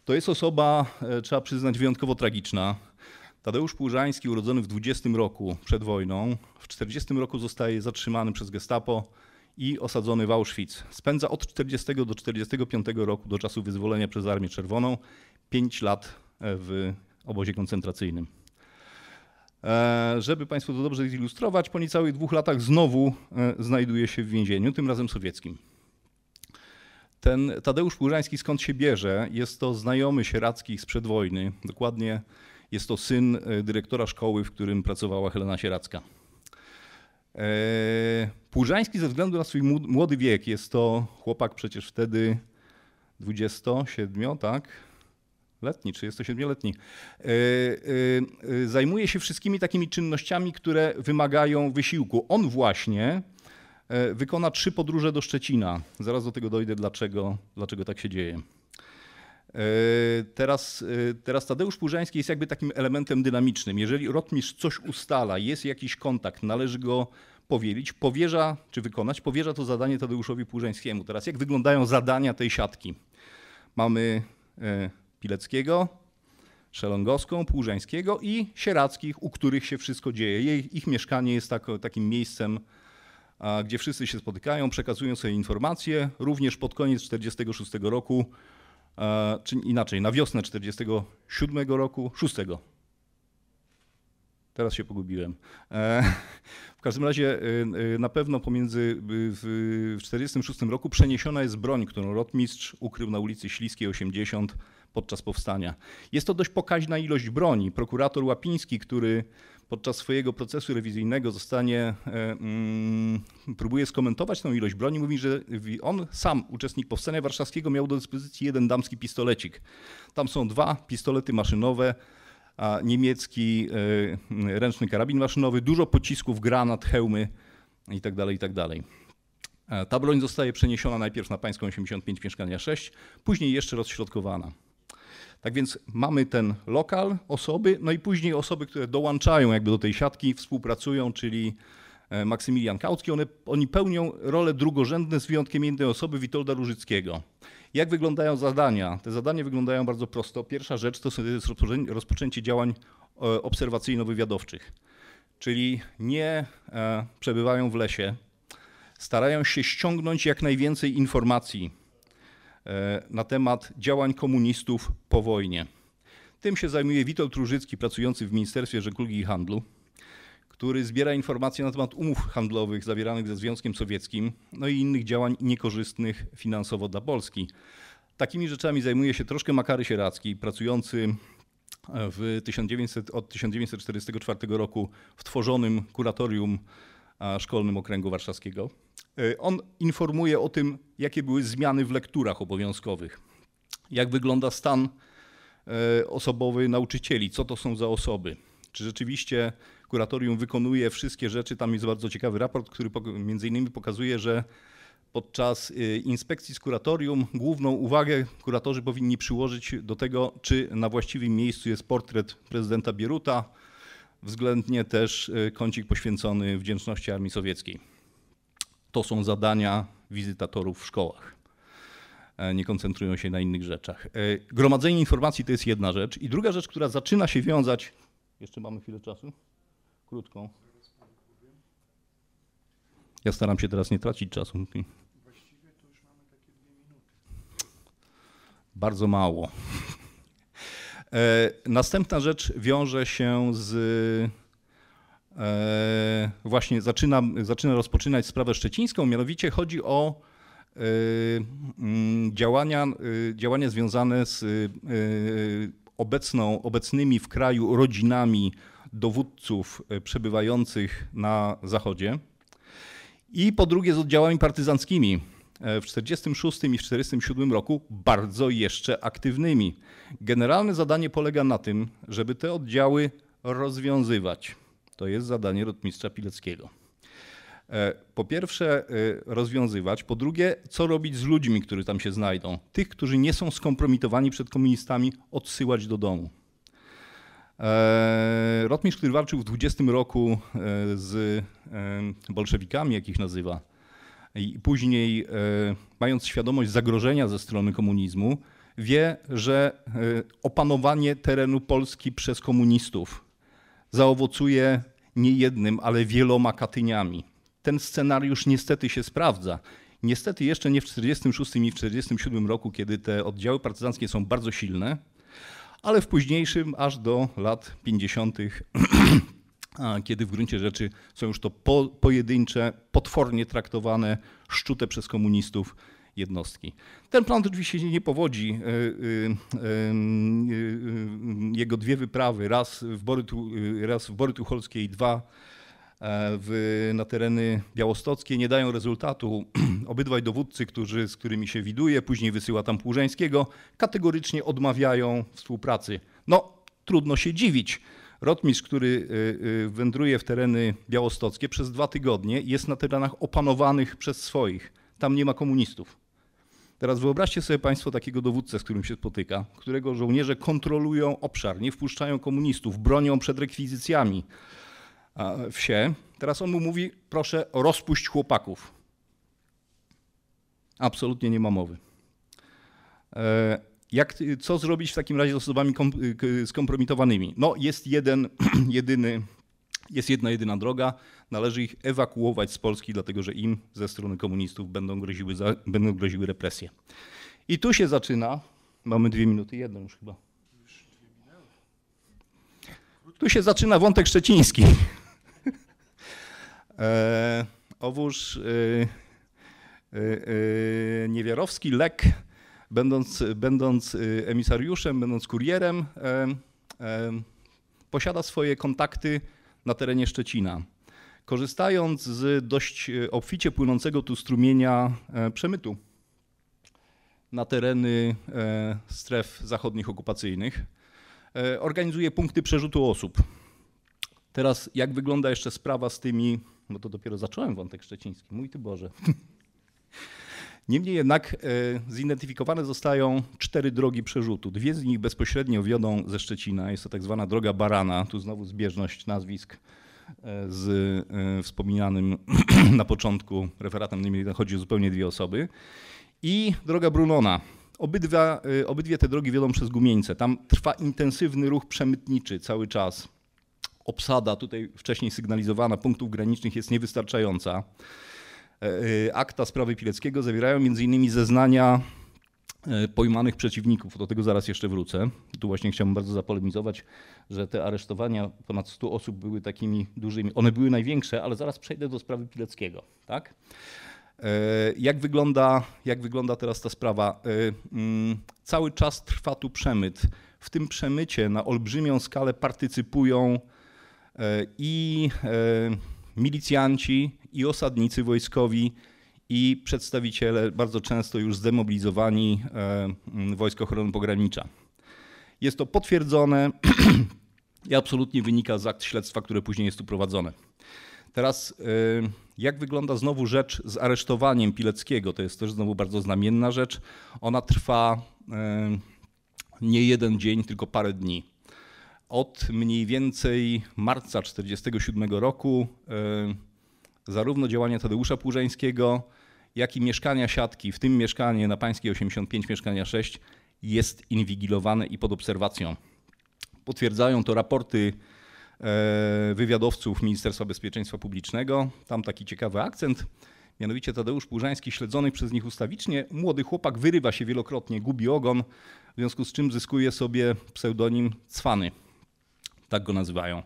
To jest osoba, e, trzeba przyznać, wyjątkowo tragiczna. Tadeusz Płużański, urodzony w 20 roku przed wojną, w 40 roku zostaje zatrzymany przez Gestapo i osadzony w Auschwitz. Spędza od 40 do 45 roku, do czasu wyzwolenia przez Armię Czerwoną, 5 lat e, w obozie koncentracyjnym. E, żeby Państwu to dobrze zilustrować, po niecałych dwóch latach znowu e, znajduje się w więzieniu, tym razem sowieckim. Ten Tadeusz Płużański skąd się bierze? Jest to znajomy Sierackich sprzed wojny. Dokładnie jest to syn e, dyrektora szkoły, w którym pracowała Helena Sieracka. Płużański ze względu na swój młody wiek, jest to chłopak przecież wtedy 27, tak? letni, 37-letni, e, e, e, zajmuje się wszystkimi takimi czynnościami, które wymagają wysiłku. On właśnie wykona trzy podróże do Szczecina. Zaraz do tego dojdę, dlaczego, dlaczego tak się dzieje. Teraz, teraz Tadeusz Płużański jest jakby takim elementem dynamicznym. Jeżeli rotmistrz coś ustala, jest jakiś kontakt, należy go powielić, powierza czy wykonać, powierza to zadanie Tadeuszowi Płużańskiemu. Teraz jak wyglądają zadania tej siatki? Mamy Pileckiego, Szelongowską, Płużeńskiego i Sierackich, u których się wszystko dzieje. Jej, ich mieszkanie jest tak, takim miejscem, a, gdzie wszyscy się spotykają, przekazują sobie informacje. Również pod koniec 1946 roku, a, czy inaczej, na wiosnę 1947 roku, 6. Teraz się pogubiłem. E, w każdym razie e, e, na pewno pomiędzy w 1946 roku przeniesiona jest broń, którą rotmistrz ukrył na ulicy Śliskiej 80 podczas powstania. Jest to dość pokaźna ilość broni. Prokurator Łapiński, który podczas swojego procesu rewizyjnego zostanie, e, mm, próbuje skomentować tą ilość broni, mówi, że on sam, uczestnik Powstania Warszawskiego, miał do dyspozycji jeden damski pistolecik. Tam są dwa pistolety maszynowe, niemiecki e, ręczny karabin maszynowy, dużo pocisków, granat, hełmy itd. Tak itd. Tak e, ta broń zostaje przeniesiona najpierw na Pańską 85 mieszkania 6, później jeszcze rozśrodkowana. Tak więc mamy ten lokal osoby, no i później osoby, które dołączają jakby do tej siatki, współpracują, czyli e, Maksymilian Kaucki, one, oni pełnią role drugorzędne z wyjątkiem jednej osoby, Witolda Różyckiego. Jak wyglądają zadania? Te zadania wyglądają bardzo prosto. Pierwsza rzecz to jest rozpoczęcie działań e, obserwacyjno-wywiadowczych, czyli nie e, przebywają w lesie, starają się ściągnąć jak najwięcej informacji E, na temat działań komunistów po wojnie. Tym się zajmuje Witold Różycki, pracujący w Ministerstwie Żeglugi i Handlu, który zbiera informacje na temat umów handlowych zawieranych ze Związkiem Sowieckim, no i innych działań niekorzystnych finansowo dla Polski. Takimi rzeczami zajmuje się troszkę Makary Sieracki, pracujący e, w 1900, od 1944 roku w tworzonym kuratorium Szkolnym Okręgu Warszawskiego. E, on informuje o tym, jakie były zmiany w lekturach obowiązkowych, jak wygląda stan e, osobowy nauczycieli, co to są za osoby. Czy rzeczywiście kuratorium wykonuje wszystkie rzeczy? Tam jest bardzo ciekawy raport, który między innymi pokazuje, że podczas e, inspekcji z kuratorium główną uwagę kuratorzy powinni przyłożyć do tego, czy na właściwym miejscu jest portret prezydenta Bieruta, względnie też y, kącik poświęcony wdzięczności Armii Sowieckiej. To są zadania wizytatorów w szkołach. E, nie koncentrują się na innych rzeczach. E, gromadzenie informacji to jest jedna rzecz. I druga rzecz, która zaczyna się wiązać. Jeszcze mamy chwilę czasu? Krótką. Ja staram się teraz nie tracić czasu. Właściwie to już mamy takie dwie minuty. Bardzo mało. E, następna rzecz wiąże się z e, właśnie zaczynam, zaczynam rozpoczynać sprawę szczecińską, mianowicie chodzi o e, mm, działania, działania związane z obecną, obecnymi w kraju rodzinami dowódców przebywających na Zachodzie i po drugie z oddziałami partyzanckimi E, w 1946 i 1947 roku bardzo jeszcze aktywnymi. Generalne zadanie polega na tym, żeby te oddziały rozwiązywać. To jest zadanie rotmistrza Pileckiego. E, po pierwsze, e, rozwiązywać. Po drugie, co robić z ludźmi, którzy tam się znajdą. Tych, którzy nie są skompromitowani przed komunistami, odsyłać do domu. Rotmistrz, który walczył w 20 roku z bolszewikami, jak ich nazywa, i później e, mając świadomość zagrożenia ze strony komunizmu, wie, że e, opanowanie terenu Polski przez komunistów zaowocuje nie jednym, ale wieloma katyniami. Ten scenariusz niestety się sprawdza. Niestety jeszcze nie w 1946 i w 1947 roku, kiedy te oddziały partyzanckie są bardzo silne, ale w późniejszym, aż do lat 50. kiedy w gruncie rzeczy są już to po, pojedyncze, potwornie traktowane, szczute przez komunistów jednostki. Ten plan oczywiście się nie powodzi. E, e, e, jego dwie wyprawy, raz w Bory, raz w dwa w, na tereny białostockie nie dają rezultatu. Obydwaj dowódcy, którzy, z którymi się widuje, później wysyła tam Płużeńskiego, kategorycznie odmawiają współpracy. No, trudno się dziwić. Rotmistrz, który e, e, wędruje w tereny białostockie przez dwa tygodnie, jest na terenach opanowanych przez swoich. Tam nie ma komunistów. Teraz wyobraźcie sobie Państwo takiego dowódcę, z którym się spotyka, którego żołnierze kontrolują obszar, nie wpuszczają komunistów, bronią przed rekwizycjami wsie. Teraz on mu mówi, proszę rozpuść chłopaków. Absolutnie nie ma mowy. E, jak, co zrobić w takim razie z osobami kom, y, skompromitowanymi? No, jest jeden, jedyny, jest jedna jedyna droga. Należy ich ewakuować z Polski, dlatego że im ze strony komunistów będą groziły, za, będą groziły represje. I tu się zaczyna. Mamy dwie minuty, jedną już chyba. Tu się zaczyna wątek szczeciński. e, owóż e, e, Lek będąc, będąc y, emisariuszem, będąc kurierem, e, e, posiada swoje kontakty na terenie Szczecina. Korzystając z dość e, obficie płynącego tu strumienia przemytu na tereny stref zachodnich okupacyjnych, organizuje punkty przerzutu osób. Teraz jak wygląda jeszcze sprawa z tymi, bo no to dopiero zacząłem wątek szczeciński, mój ty Boże. Niemniej jednak e, zidentyfikowane zostają cztery drogi przerzutu. Dwie z nich bezpośrednio wiodą ze Szczecina. Jest to tak zwana droga Barana. Tu znowu zbieżność nazwisk e, z e, wspominanym na początku referatem. Niemniej chodzi o zupełnie dwie osoby. I droga Brunona. Obydwa, obydwie te drogi wiodą przez Gumieńce. Tam trwa intensywny ruch przemytniczy cały czas. Obsada tutaj wcześniej sygnalizowana punktów granicznych jest niewystarczająca. E, e, akta sprawy Pileckiego zawierają m.in. zeznania e, pojmanych przeciwników. Do tego zaraz jeszcze wrócę. Tu właśnie chciałbym bardzo zapolemizować, że te aresztowania ponad 100 osób były takimi dużymi. One były największe, ale zaraz przejdę do sprawy Pileckiego. Tak? Jak wygląda, jak wygląda teraz ta sprawa? Mm, cały czas trwa tu przemyt. W tym przemycie na olbrzymią skalę partycypują i milicjanci i osadnicy wojskowi i przedstawiciele bardzo często już zdemobilizowani e, Wojsk Ochrony Pogranicza. Jest to potwierdzone i absolutnie wynika z akt śledztwa, które później jest tu prowadzone. Teraz e, jak wygląda znowu rzecz z aresztowaniem Pileckiego? To jest też znowu bardzo znamienna rzecz. Ona trwa e, nie jeden dzień, tylko parę dni. Od mniej więcej marca 1947 roku e, zarówno działania Tadeusza Płużeńskiego, jak i mieszkania siatki, w tym mieszkanie na Pańskiej 85, mieszkania 6, jest inwigilowane i pod obserwacją. Potwierdzają to raporty e, wywiadowców Ministerstwa Bezpieczeństwa Publicznego. Tam taki ciekawy akcent. Mianowicie Tadeusz Płużański, śledzony przez nich ustawicznie, młody chłopak wyrywa się wielokrotnie, gubi ogon, w związku z czym zyskuje sobie pseudonim Cwany tak go nazywają.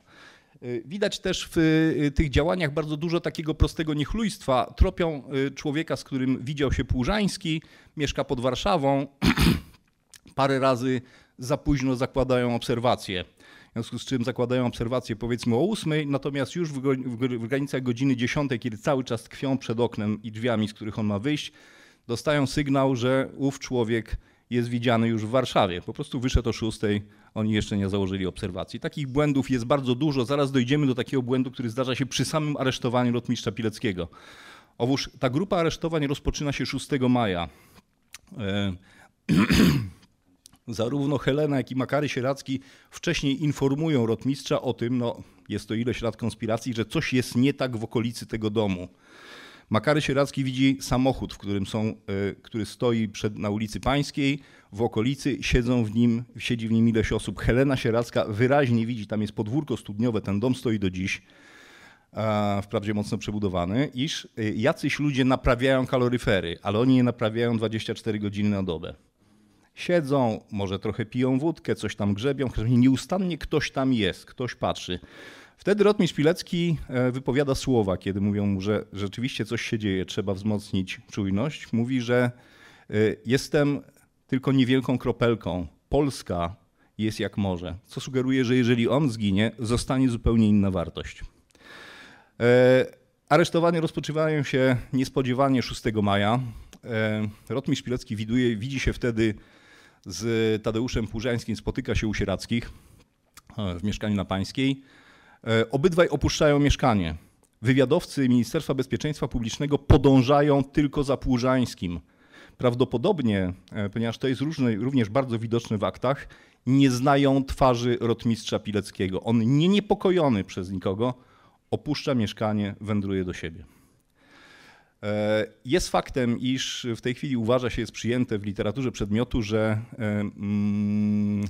Y, widać też w y, tych działaniach bardzo dużo takiego prostego niechlujstwa. Tropią y, człowieka, z którym widział się Płużański, mieszka pod Warszawą. Parę razy za późno zakładają obserwacje. W związku z czym zakładają obserwacje powiedzmy o ósmej, natomiast już w, w granicach godziny 10, kiedy cały czas tkwią przed oknem i drzwiami, z których on ma wyjść, dostają sygnał, że ów człowiek jest widziany już w Warszawie. Po prostu wyszedł o 6, oni jeszcze nie założyli obserwacji. Takich błędów jest bardzo dużo. Zaraz dojdziemy do takiego błędu, który zdarza się przy samym aresztowaniu lotmistrza Pileckiego. Owóż ta grupa aresztowań rozpoczyna się 6 maja. E, Zarówno Helena, jak i Makary Sieracki wcześniej informują rotmistrza o tym, no jest to ilość lat konspiracji, że coś jest nie tak w okolicy tego domu. Makary Sieracki widzi samochód, w którym są, e, który stoi przed, na ulicy Pańskiej w okolicy, siedzą w nim, siedzi w nim ileś osób. Helena Sieracka wyraźnie widzi, tam jest podwórko studniowe, ten dom stoi do dziś, wprawdzie mocno przebudowany, iż y, jacyś ludzie naprawiają kaloryfery, ale oni je naprawiają 24 godziny na dobę. Siedzą, może trochę piją wódkę, coś tam grzebią, nieustannie ktoś tam jest, ktoś patrzy. Wtedy Rotmistrz Pilecki e, wypowiada słowa, kiedy mówią mu, że rzeczywiście coś się dzieje, trzeba wzmocnić czujność. Mówi, że e, jestem tylko niewielką kropelką. Polska jest jak morze, co sugeruje, że jeżeli on zginie, zostanie zupełnie inna wartość. E, Aresztowania rozpoczynają się niespodziewanie 6 maja. E, rotmistrz Pilecki widuje, widzi się wtedy z Tadeuszem Płużańskim, spotyka się u Sierackich e, w mieszkaniu na Pańskiej. Obydwaj opuszczają mieszkanie. Wywiadowcy Ministerstwa Bezpieczeństwa Publicznego podążają tylko za Płużańskim – prawdopodobnie, e, ponieważ to jest również bardzo widoczne w aktach, nie znają twarzy rotmistrza Pileckiego. On nie niepokojony przez nikogo opuszcza mieszkanie, wędruje do siebie. E, jest faktem, iż w tej chwili uważa się, jest przyjęte w literaturze przedmiotu, że e, mm,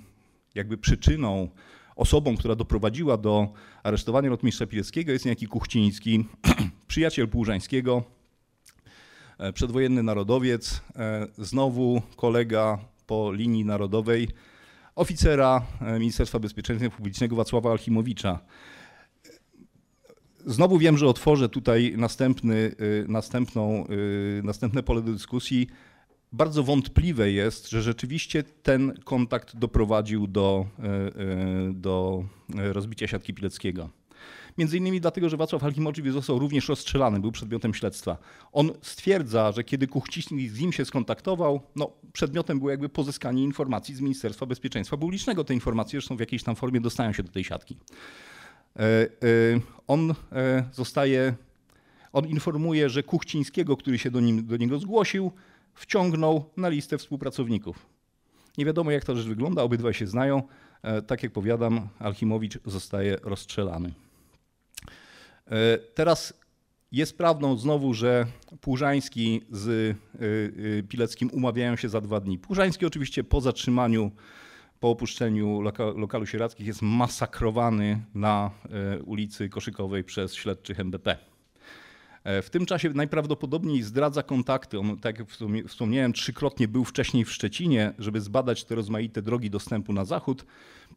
jakby przyczyną, osobą, która doprowadziła do aresztowania rotmistrza Pileckiego jest niejaki Kuchciński, przyjaciel Płużańskiego, E, przedwojenny narodowiec, e, znowu kolega po linii narodowej, oficera e, Ministerstwa Bezpieczeństwa Publicznego Wacława Alchimowicza. Znowu wiem, że otworzę tutaj następny, następną, następne pole do dyskusji. Bardzo wątpliwe jest, że rzeczywiście ten kontakt doprowadził do, do rozbicia siatki Pileckiego. Między innymi dlatego, że Wacław Halkimoczyw został również rozstrzelany, był przedmiotem śledztwa. On stwierdza, że kiedy Kuchciński z nim się skontaktował, no, przedmiotem było jakby pozyskanie informacji z Ministerstwa Bezpieczeństwa Publicznego. Te informacje zresztą w jakiejś tam formie dostają się do tej siatki. E, e, on e, zostaje, on informuje, że Kuchcińskiego, który się do, nim, do niego zgłosił, wciągnął na listę współpracowników. Nie wiadomo, jak ta rzecz wygląda, obydwaj się znają. Tak jak powiadam, Alchimowicz zostaje rozstrzelany. E, teraz jest prawdą znowu, że Płużański z e, e, Pileckim umawiają się za dwa dni. Płużański oczywiście po zatrzymaniu, po opuszczeniu loka, lokalu sierackich jest masakrowany na ulicy Koszykowej przez śledczych MBP. W tym czasie najprawdopodobniej zdradza kontakty. On, tak jak wspomniałem, trzykrotnie był wcześniej w Szczecinie, żeby zbadać te rozmaite drogi dostępu na zachód.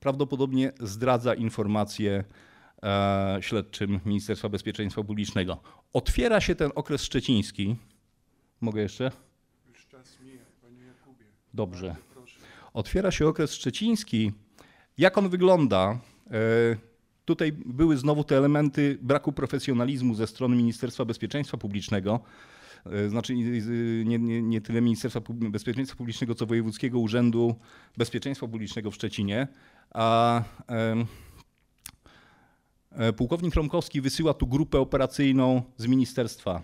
Prawdopodobnie zdradza informacje E, śledczym Ministerstwa Bezpieczeństwa Publicznego. Otwiera się ten okres szczeciński. Mogę jeszcze? Już czas mija, panie Jakubie. Dobrze. Otwiera się okres szczeciński. Jak on wygląda? E, tutaj były znowu te elementy braku profesjonalizmu ze strony Ministerstwa Bezpieczeństwa Publicznego. E, znaczy nie, nie, nie tyle Ministerstwa Bezpieczeństwa Publicznego, co Wojewódzkiego Urzędu Bezpieczeństwa Publicznego w Szczecinie. A, E, pułkownik Romkowski wysyła tu grupę operacyjną z ministerstwa.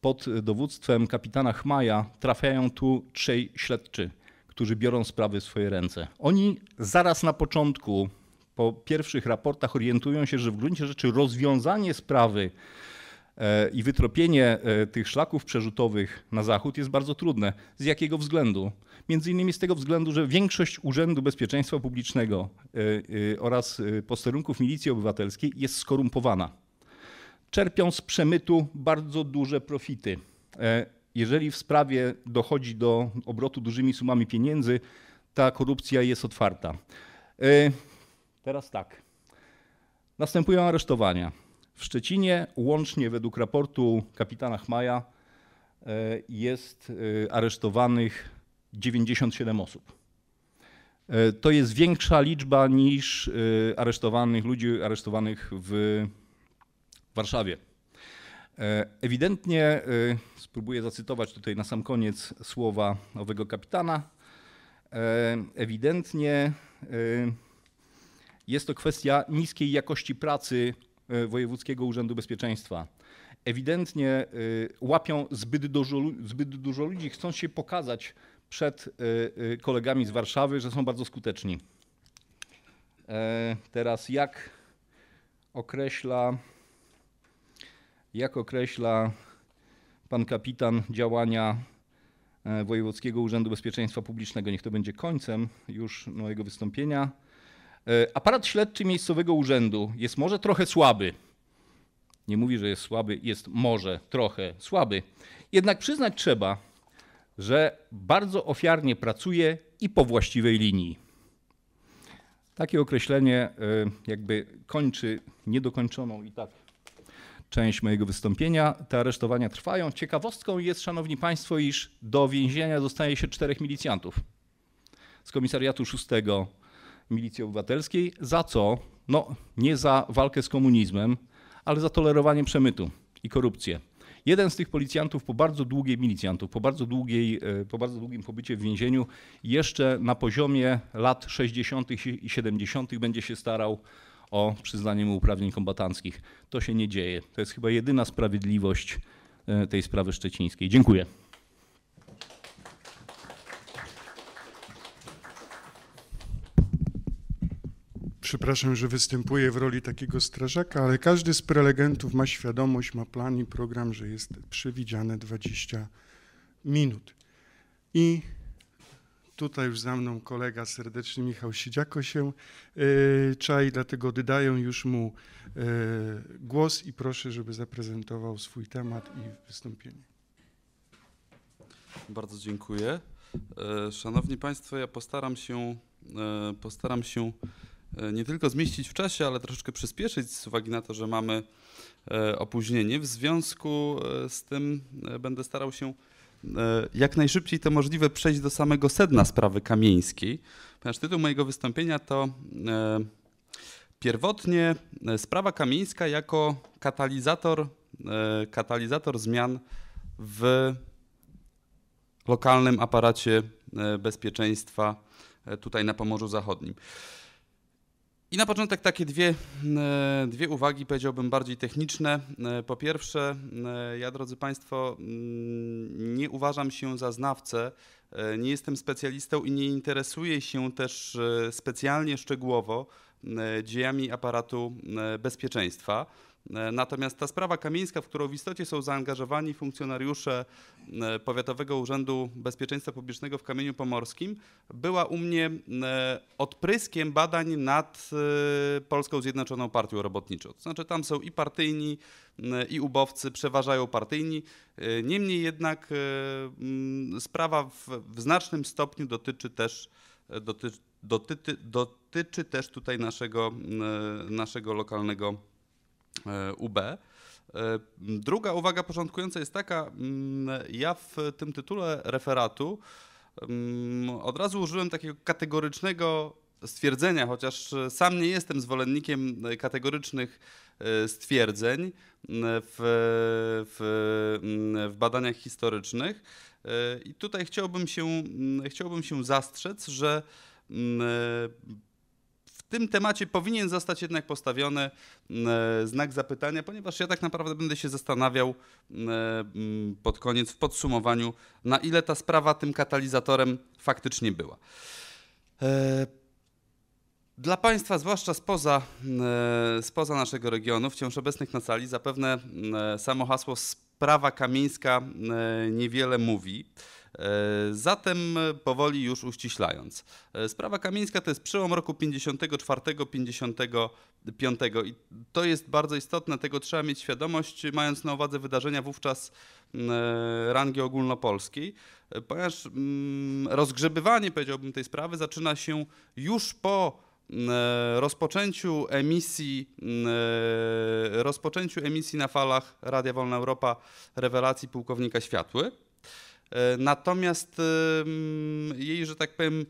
Pod dowództwem kapitana Chmaja trafiają tu trzej śledczy, którzy biorą sprawy w swoje ręce. Oni zaraz na początku, po pierwszych raportach, orientują się, że w gruncie rzeczy rozwiązanie sprawy e, i wytropienie e, tych szlaków przerzutowych na zachód jest bardzo trudne. Z jakiego względu? między innymi z tego względu, że większość Urzędu Bezpieczeństwa Publicznego e, e, oraz e, posterunków Milicji Obywatelskiej jest skorumpowana. Czerpią z przemytu bardzo duże profity. Jeżeli w sprawie dochodzi do obrotu dużymi sumami pieniędzy, ta korupcja jest otwarta. Teraz tak. Następują aresztowania. W Szczecinie łącznie według raportu kapitana Chmaja jest aresztowanych 97 osób. E, to jest większa liczba niż e, aresztowanych ludzi aresztowanych w Warszawie. E, ewidentnie spróbuję zacytować tutaj na sam koniec słowa nowego kapitana. Ewidentnie jest to kwestia niskiej jakości pracy Wojewódzkiego Urzędu Bezpieczeństwa. Ewidentnie łapią zbyt dużo, zbyt dużo ludzi, chcąc się pokazać przed y, y, kolegami z Warszawy, że są bardzo skuteczni. E, teraz jak określa jak określa pan kapitan działania e, Wojewódzkiego Urzędu Bezpieczeństwa Publicznego, niech to będzie końcem już mojego wystąpienia. E, aparat śledczy miejscowego urzędu jest może trochę słaby. Nie mówi, że jest słaby, jest może trochę słaby. Jednak przyznać trzeba, że bardzo ofiarnie pracuje i po właściwej linii. Takie określenie e, jakby kończy niedokończoną i tak część mojego wystąpienia. Te aresztowania trwają. Ciekawostką jest, szanowni państwo, iż do więzienia zostaje się czterech milicjantów z komisariatu szóstego Milicji Obywatelskiej, za co? No, nie za walkę z komunizmem, ale za tolerowanie przemytu i korupcję. Jeden z tych policjantów po bardzo długiej milicjantów, po bardzo, długiej, e, po bardzo długim pobycie w więzieniu, jeszcze na poziomie lat 60. i 70. będzie się starał o przyznanie mu uprawnień kombatanckich. To się nie dzieje. To jest chyba jedyna sprawiedliwość e, tej sprawy szczecińskiej. Dziękuję. przepraszam, że występuję w roli takiego strażaka, ale każdy z prelegentów ma świadomość, ma plan i program, że jest przewidziane 20 minut. I tutaj już za mną kolega serdeczny Michał Siedziako się e, czai, dlatego oddaję już mu e, głos i proszę, żeby zaprezentował swój temat i wystąpienie. Bardzo dziękuję. E, szanowni Państwo, ja postaram się, postaram się E, nie tylko zmieścić w czasie, ale troszeczkę przyspieszyć z uwagi na to, że mamy e, opóźnienie. W związku e, z tym będę starał się jak najszybciej to możliwe przejść do samego sedna sprawy kamieńskiej, ponieważ tytuł mojego wystąpienia to pierwotnie sprawa kamieńska jako katalizator, katalizator zmian w lokalnym aparacie bezpieczeństwa tutaj na Pomorzu Zachodnim. I na początek takie dwie, e, dwie uwagi, powiedziałbym bardziej techniczne. E, po pierwsze, e, ja drodzy Państwo, mm, nie uważam się za znawcę, nie jestem specjalistą i nie interesuję się też specjalnie szczegółowo dziejami aparatu bezpieczeństwa. E, natomiast ta sprawa kamieńska, w którą w istocie są zaangażowani funkcjonariusze e, Powiatowego Urzędu Bezpieczeństwa Publicznego w Kamieniu Pomorskim, była u mnie e, odpryskiem badań nad Polską Zjednoczoną Partią Robotniczą. To znaczy tam są i partyjni, i ubowcy, przeważają partyjni. Niemniej jednak sprawa w, w znacznym stopniu dotyczy też dotyczy, dotyczy, dotyczy też tutaj naszego, naszego lokalnego E, UB. E, druga uwaga porządkująca jest taka, mm, ja w tym tytule referatu mm, od razu użyłem takiego kategorycznego stwierdzenia, chociaż sam nie jestem zwolennikiem kategorycznych e, stwierdzeń mm, w, w, w, badaniach historycznych. I tutaj chciałbym się, chciałbym się zastrzec, że tym temacie powinien zostać jednak postawiony mm, e, znak zapytania, ponieważ ja tak naprawdę będę się zastanawiał mm, e, mm, pod koniec, w podsumowaniu, na ile ta sprawa tym katalizatorem faktycznie była. E, dla Państwa, zwłaszcza spoza, spoza naszego regionu, wciąż obecnych na sali, zapewne samo hasło sprawa kamieńska niewiele mówi. E, zatem powoli już uściślając. E, sprawa Kamińska to jest przełom roku 54-55 i to jest bardzo istotne, tego trzeba mieć świadomość, mając na uwadze wydarzenia wówczas e, rangi ogólnopolskiej, ponieważ rozgrzebywanie, powiedziałbym, tej sprawy zaczyna się już po rozpoczęciu emisji, rozpoczęciu emisji na falach Radia Wolna Europa rewelacji pułkownika Światły. E, natomiast jej, że tak powiem,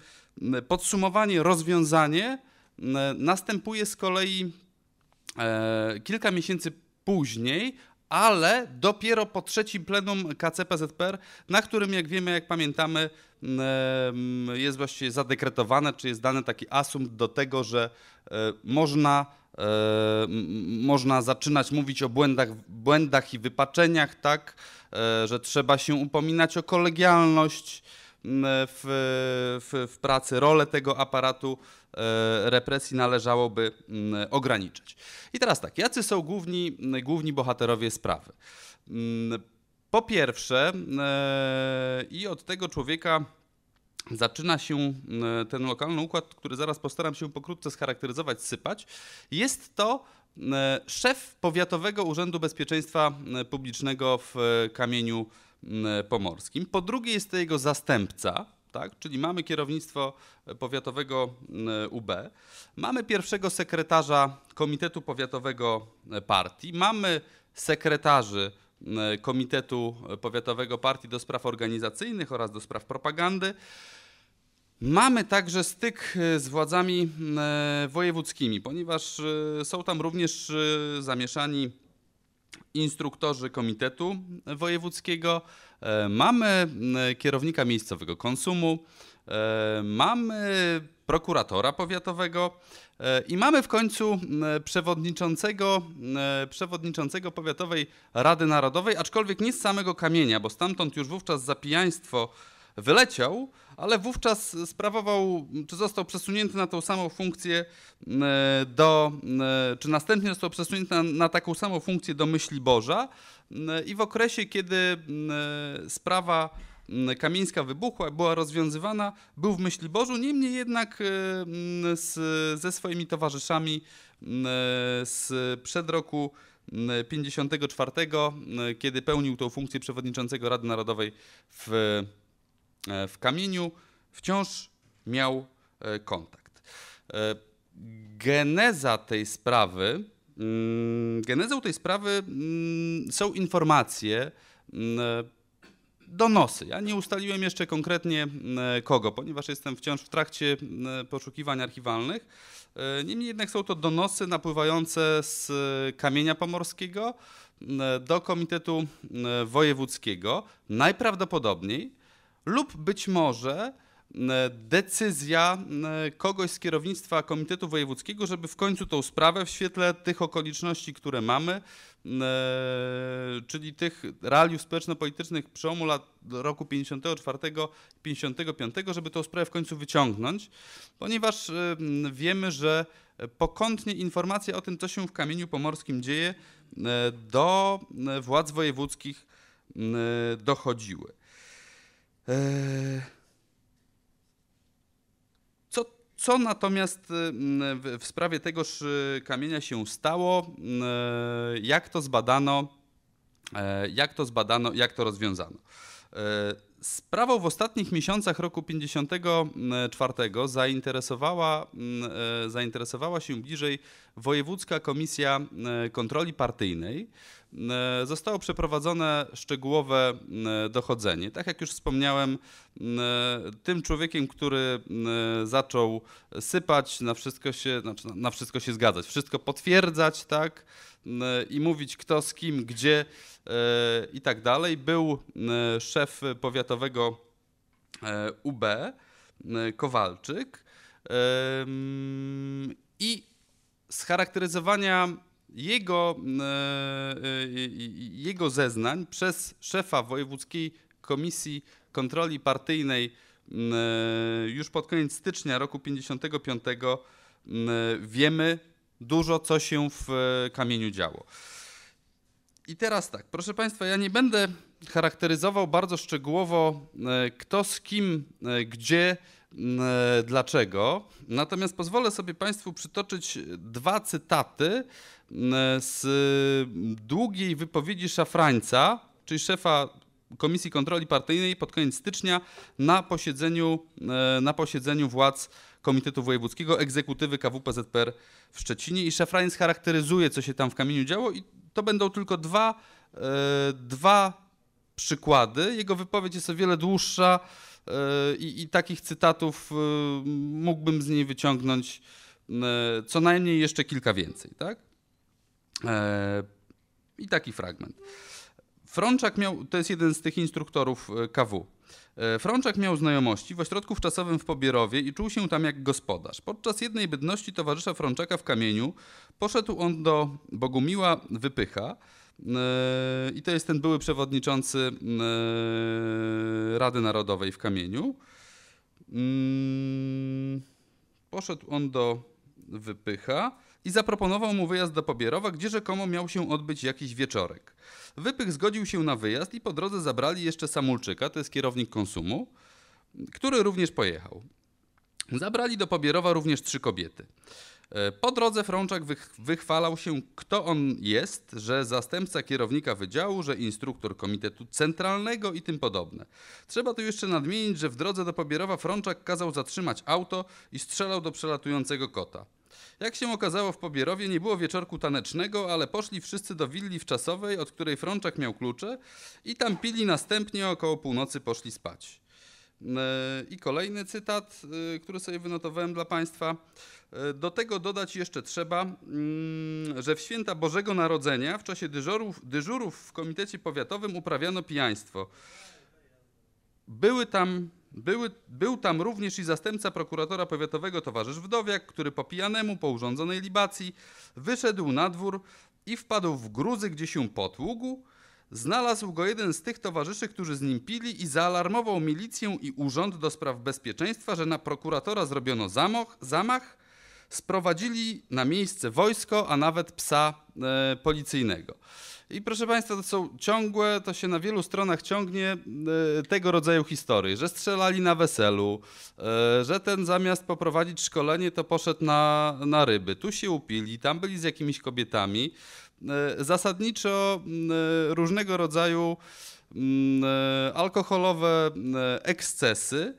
podsumowanie, rozwiązanie następuje z kolei e, kilka miesięcy później, ale dopiero po trzecim plenum KCPZPR, na którym, jak wiemy, jak pamiętamy, jest właściwie zadekretowane, czy jest dany taki asumpt do tego, że e, można, e, można zaczynać mówić o błędach, błędach i wypaczeniach, tak, e, że trzeba się upominać o kolegialność w, w, w pracy, rolę tego aparatu represji należałoby ograniczyć. I teraz tak, jacy są główni, główni bohaterowie sprawy? Po pierwsze, e, i od tego człowieka zaczyna się e, ten lokalny układ, który zaraz postaram się pokrótce scharakteryzować, sypać. Jest to e, szef Powiatowego Urzędu Bezpieczeństwa Publicznego w Kamieniu Pomorskim. Po drugie jest to jego zastępca, tak? czyli mamy kierownictwo powiatowego UB, mamy pierwszego sekretarza Komitetu Powiatowego Partii, mamy sekretarzy E, Komitetu Powiatowego Partii do Spraw Organizacyjnych oraz do Spraw Propagandy. Mamy także styk e, z władzami e, wojewódzkimi, ponieważ są tam również zamieszani instruktorzy Komitetu Wojewódzkiego, mamy kierownika miejscowego konsumu, mamy prokuratora powiatowego e, i mamy w końcu przewodniczącego, e, przewodniczącego Powiatowej Rady Narodowej, aczkolwiek nie z samego kamienia, bo stamtąd już wówczas za pijaństwo wyleciał, ale wówczas sprawował, czy został przesunięty na tą samą funkcję e, do, czy następnie został przesunięty na, na taką samą funkcję do myśli Boża i w okresie, kiedy sprawa Mm, Kamińska wybuchła, była rozwiązywana, był w Myśliborzu, niemniej jednak e, mm, z, ze swoimi towarzyszami mm, e, z przed roku 54, kiedy pełnił tą funkcję przewodniczącego Rady Narodowej w, e, w Kamieniu, wciąż miał kontakt. Geneza tej sprawy, genezą tej sprawy są informacje, donosy. Ja nie ustaliłem jeszcze konkretnie kogo, ponieważ jestem wciąż w trakcie poszukiwań archiwalnych. E, niemniej jednak są to donosy napływające z e, Kamienia Pomorskiego do Komitetu Wojewódzkiego, najprawdopodobniej, lub być może decyzja kogoś z kierownictwa Komitetu Wojewódzkiego, żeby w końcu tą sprawę w świetle tych okoliczności, które mamy, E, czyli tych realiów społeczno-politycznych przełomu lat, roku 54-55, żeby tą sprawę w końcu wyciągnąć, ponieważ e, wiemy, że pokątnie informacje o tym, co się w Kamieniu Pomorskim dzieje, e, do władz wojewódzkich dochodziły. Co natomiast y, w sprawie tegoż y, kamienia się stało, y, jak to zbadano, e, jak to zbadano, jak to rozwiązano? E, sprawą w ostatnich miesiącach roku 54 zainteresowała, e, zainteresowała się bliżej Wojewódzka Komisja Kontroli Partyjnej, E, zostało przeprowadzone szczegółowe e, dochodzenie. Tak jak już wspomniałem, e, tym człowiekiem, który zaczął sypać, na wszystko się, znaczy na wszystko się zgadzać, wszystko potwierdzać, tak, i mówić kto z kim, gdzie i tak dalej, był szef powiatowego UB Kowalczyk i z charakteryzowania jego, mm, e, e, jego zeznań przez szefa Wojewódzkiej Komisji Kontroli Partyjnej mm, e, już pod koniec stycznia roku 55 mm, wiemy dużo, co się w kamieniu działo. I teraz tak, proszę Państwa, ja nie będę charakteryzował bardzo szczegółowo, kto z kim, gdzie E, dlaczego. Natomiast pozwolę sobie Państwu przytoczyć dwa cytaty e, z długiej wypowiedzi Szafrańca, czyli szefa Komisji Kontroli Partyjnej pod koniec stycznia na posiedzeniu, e, na posiedzeniu władz Komitetu Wojewódzkiego Egzekutywy KWPZPR w Szczecinie i Szafrańc charakteryzuje, co się tam w kamieniu działo i to będą tylko dwa, dwa przykłady. Jego wypowiedź jest o wiele dłuższa, E, I, i takich cytatów e, mógłbym z niej wyciągnąć e, co najmniej jeszcze kilka więcej, tak? I taki fragment. Frączak miał, to jest jeden z tych instruktorów KW. Frączak miał znajomości w ośrodku wczasowym w Pobierowie i czuł się tam jak gospodarz. Podczas jednej bydności towarzysza Frączaka w kamieniu poszedł on do Bogumiła Wypycha, E, I to jest ten były przewodniczący e, Rady Narodowej w Kamieniu. Mm, poszedł on do Wypycha i zaproponował mu wyjazd do Pobierowa, gdzie rzekomo miał się odbyć jakiś wieczorek. Wypych zgodził się na wyjazd i po drodze zabrali jeszcze Samulczyka, to jest kierownik konsumu, który również pojechał. Zabrali do Pobierowa również trzy kobiety. E, po drodze Frączak wychwalał się, kto on jest, że zastępca kierownika wydziału, że instruktor komitetu centralnego i tym podobne. Trzeba tu jeszcze nadmienić, że w drodze do Pobierowa Frączak kazał zatrzymać auto i strzelał do przelatującego kota. Jak się okazało w Pobierowie nie było wieczorku tanecznego, ale poszli wszyscy do willi wczasowej, od której Frączak miał klucze i tam pili następnie około północy poszli spać. E, I kolejny cytat, e, który sobie wynotowałem dla Państwa. E, do tego dodać jeszcze trzeba, mm, że w święta Bożego Narodzenia w czasie dyżurów, dyżurów w komitecie powiatowym uprawiano pijaństwo. Były tam, były, był tam również i zastępca prokuratora powiatowego towarzysz Wdowiak, który po pijanemu, po urządzonej libacji, wyszedł na dwór i wpadł w gruzy, gdzie się potługł, Znalazł go jeden z tych towarzyszy, którzy z nim pili i zaalarmował milicję i urząd do spraw bezpieczeństwa, że na prokuratora zrobiono zamoch, zamach. Sprowadzili na miejsce wojsko, a nawet psa e, policyjnego. I proszę Państwa, to są ciągłe, to się na wielu stronach ciągnie e, tego rodzaju historii, że strzelali na weselu, e, że ten zamiast poprowadzić szkolenie, to poszedł na, na ryby. Tu się upili, tam byli z jakimiś kobietami. E, zasadniczo e, różnego rodzaju mm, e, alkoholowe ekscesy.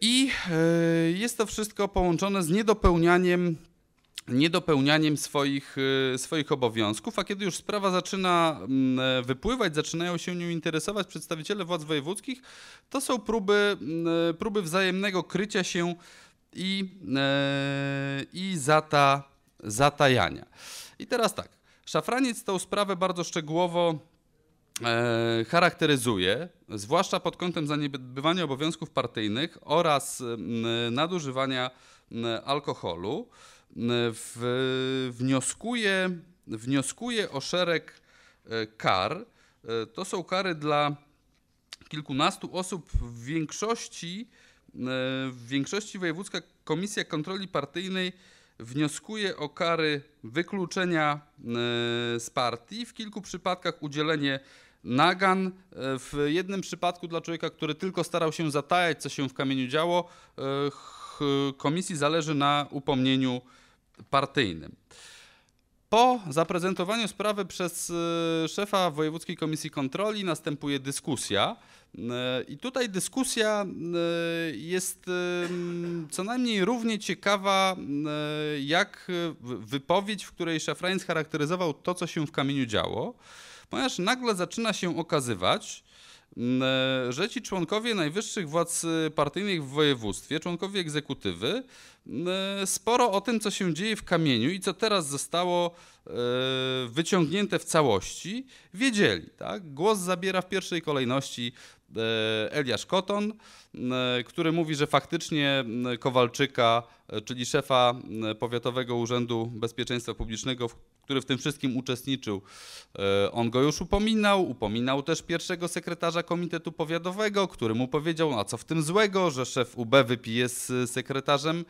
I jest to wszystko połączone z niedopełnianiem, niedopełnianiem swoich, swoich obowiązków, a kiedy już sprawa zaczyna mm, wypływać, zaczynają się nią interesować przedstawiciele władz wojewódzkich, to są próby, mm, próby wzajemnego krycia się i, i ta zatajania. I teraz tak, szafraniec tę sprawę bardzo szczegółowo e, charakteryzuje, zwłaszcza pod kątem zaniedbywania obowiązków partyjnych oraz e, nadużywania e, alkoholu. W, wnioskuje, wnioskuje o szereg e, kar. E, to są kary dla kilkunastu osób, w większości, e, w większości Wojewódzka Komisja Kontroli Partyjnej wnioskuje o kary wykluczenia e, z partii, w kilku przypadkach udzielenie nagan, e, w jednym przypadku dla człowieka, który tylko starał się zatajać, co się w kamieniu działo, e, komisji zależy na upomnieniu partyjnym. Po zaprezentowaniu sprawy przez y, szefa Wojewódzkiej Komisji Kontroli następuje dyskusja. Y, I tutaj dyskusja y, jest co najmniej równie ciekawa jak wypowiedź, w której szef Rain charakteryzował to, co się w kamieniu działo, ponieważ nagle zaczyna się okazywać, że ci członkowie najwyższych władz y, partyjnych w województwie, członkowie egzekutywy, sporo o tym, co się dzieje w kamieniu i co teraz zostało y, wyciągnięte w całości, wiedzieli. Tak? Głos zabiera w pierwszej kolejności y, Eliasz Koton, który mówi, że faktycznie Kowalczyka, czyli szefa Powiatowego Urzędu Bezpieczeństwa Publicznego który w tym wszystkim uczestniczył, e, on go już upominał, upominał też pierwszego sekretarza komitetu powiadowego, który mu powiedział, a co w tym złego, że szef UB wypije z sekretarzem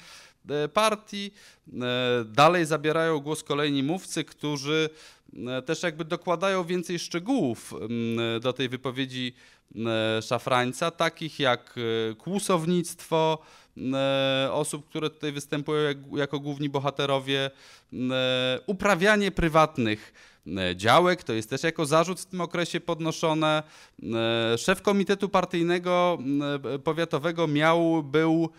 E, partii. E, dalej zabierają głos kolejni mówcy, którzy e, też jakby dokładają więcej szczegółów mm, do tej wypowiedzi szafrańca, takich jak kłusownictwo mm, osób, które tutaj występują jako główni bohaterowie, mm, uprawianie prywatnych działek, to jest też jako zarzut w tym okresie podnoszone. Szef komitetu partyjnego powiatowego miał, był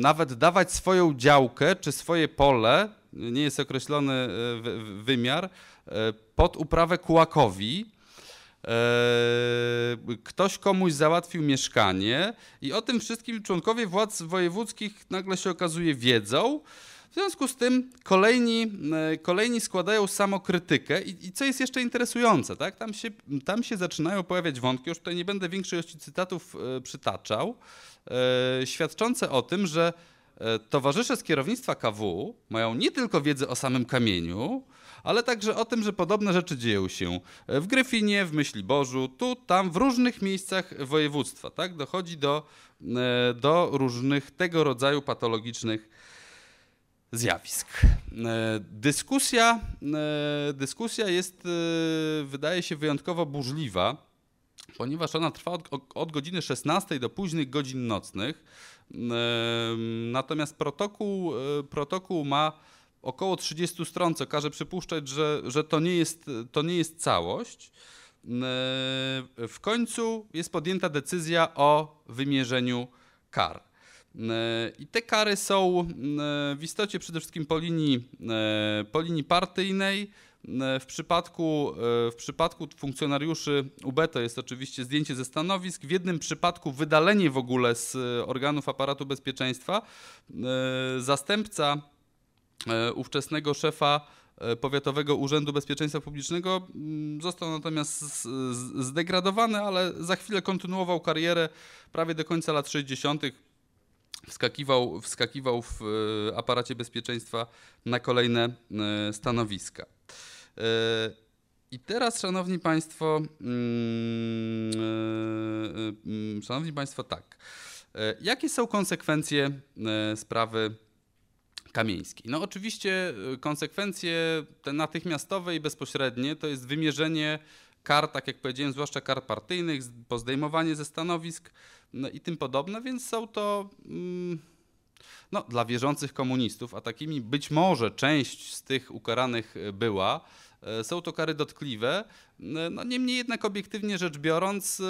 nawet dawać swoją działkę czy swoje pole, nie jest określony e, wymiar, e, pod uprawę kułakowi. E, ktoś komuś załatwił mieszkanie, i o tym wszystkim członkowie władz wojewódzkich nagle się okazuje wiedzą. W związku z tym kolejni, kolejni składają samokrytykę i, i, co jest jeszcze interesujące, tak? tam, się, tam się zaczynają pojawiać wątki, już tutaj nie będę większości cytatów przytaczał, E, świadczące o tym, że e, towarzysze z kierownictwa KW mają nie tylko wiedzę o samym kamieniu, ale także o tym, że podobne rzeczy dzieją się w Gryfinie, w Myśliborzu, tu, tam, w różnych miejscach województwa. Tak? Dochodzi do, e, do różnych tego rodzaju patologicznych zjawisk. Dyskusja, dyskusja jest, wydaje się, wyjątkowo burzliwa ponieważ ona trwa od, od, godziny 16 do późnych godzin nocnych. Natomiast protokół, e, protokół ma około 30 stron, co każe przypuszczać, że, że to, nie jest, to nie jest całość. W końcu jest podjęta decyzja o wymierzeniu kar. I te kary są w istocie przede wszystkim po linii, e, po linii partyjnej E, w przypadku, e, w przypadku funkcjonariuszy UB to jest oczywiście zdjęcie ze stanowisk, w jednym przypadku wydalenie w ogóle z e, organów aparatu bezpieczeństwa. Zastępca ówczesnego szefa Powiatowego Urzędu Bezpieczeństwa Publicznego. Mm, został natomiast zdegradowany, ale za chwilę kontynuował karierę prawie do końca lat 60. Wskakiwał, wskakiwał w aparacie bezpieczeństwa na kolejne stanowiska. Yy, I teraz, szanowni państwo, mm, yy, yy, mm, szanowni państwo, tak. Jakie są konsekwencje sprawy Kamieńskiej? No oczywiście konsekwencje te natychmiastowe i bezpośrednie to jest wymierzenie kar, tak jak powiedziałem, zwłaszcza kar partyjnych, pozdejmowanie ze stanowisk no i tym podobne, więc są to... Mm, no, dla wierzących komunistów, a takimi być może część z tych ukaranych e, była, e, są to kary dotkliwe. E, no, niemniej jednak, obiektywnie rzecz biorąc,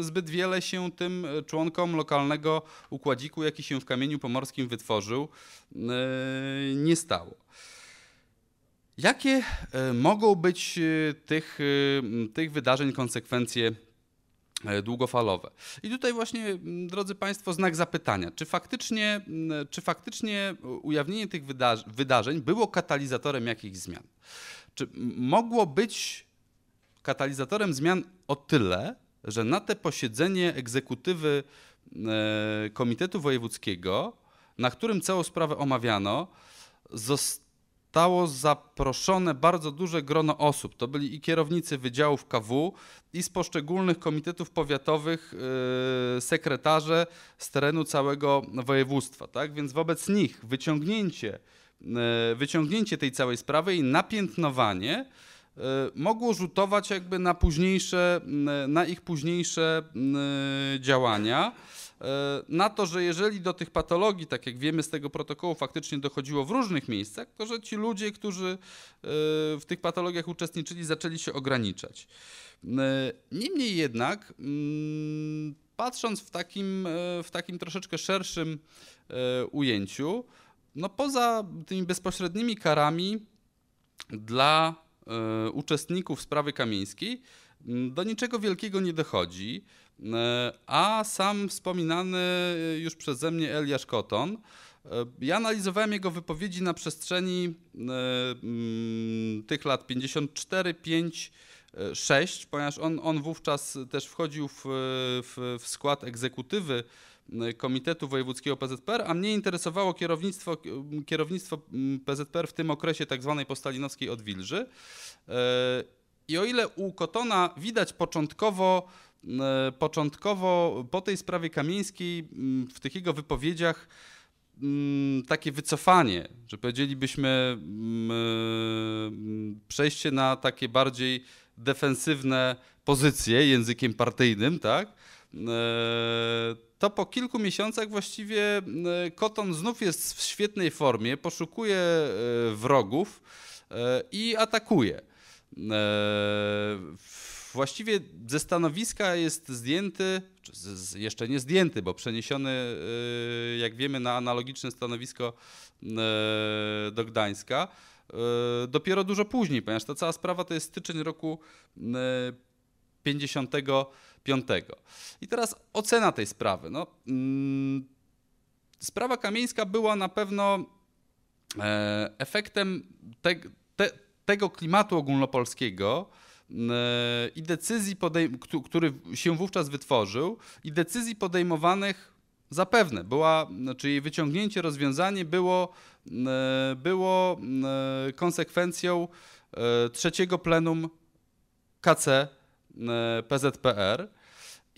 zbyt wiele się tym członkom lokalnego układziku, jaki się w kamieniu pomorskim wytworzył, nie stało. Jakie mogą być tych, tych wydarzeń konsekwencje E, długofalowe. I tutaj właśnie, drodzy Państwo, znak zapytania, czy faktycznie, czy faktycznie ujawnienie tych wydarzeń, wydarzeń było katalizatorem jakichś zmian? Czy mogło być katalizatorem zmian o tyle, że na te posiedzenie egzekutywy e, Komitetu Wojewódzkiego, na którym całą sprawę omawiano, zostało zostało zaproszone bardzo duże grono osób. To byli i kierownicy wydziałów KW, i z poszczególnych komitetów powiatowych yy, sekretarze z terenu całego województwa. Tak? Więc wobec nich wyciągnięcie, yy, wyciągnięcie tej całej sprawy i napiętnowanie yy, mogło rzutować jakby na późniejsze, yy, na ich późniejsze yy, działania. E, na to, że jeżeli do tych patologii, tak jak wiemy z tego protokołu, faktycznie dochodziło w różnych miejscach, to że ci ludzie, którzy e, w tych patologiach uczestniczyli, zaczęli się ograniczać. E, niemniej jednak, mm, patrząc w takim, w takim troszeczkę szerszym ujęciu, no poza tymi bezpośrednimi karami dla uczestników sprawy kamieńskiej, mm, do niczego wielkiego nie dochodzi. E, a sam wspominany już przeze mnie Eliasz Koton. E, ja analizowałem jego wypowiedzi na przestrzeni e, mm, tych lat 54, 5, 6, ponieważ on, on wówczas też wchodził w, w, w skład egzekutywy Komitetu Wojewódzkiego PZPR, a mnie interesowało kierownictwo, kierownictwo PZPR w tym okresie tzw. Tak postalinowskiej odwilży. I o ile u Kotona widać początkowo E, początkowo po tej sprawie Kamieńskiej, mm, w tych jego wypowiedziach, mm, takie wycofanie, że powiedzielibyśmy mm, e, przejście na takie bardziej defensywne pozycje językiem partyjnym, tak? E, to po kilku miesiącach właściwie Koton znów jest w świetnej formie, poszukuje wrogów i atakuje właściwie ze stanowiska jest zdjęty, z, z, jeszcze nie zdjęty, bo przeniesiony, yy, jak wiemy, na analogiczne stanowisko yy, do Gdańska. Yy, dopiero dużo później, ponieważ ta cała sprawa to jest styczeń roku 55. Y, I teraz ocena tej sprawy. No, mm, sprawa kamieńska była na pewno e, efektem te, te, tego klimatu ogólnopolskiego, i decyzji, podejm- który się wówczas wytworzył, i decyzji podejmowanych zapewne. Była, znaczy wyciągnięcie, rozwiązanie było, było konsekwencją e, trzeciego plenum KC PZPR.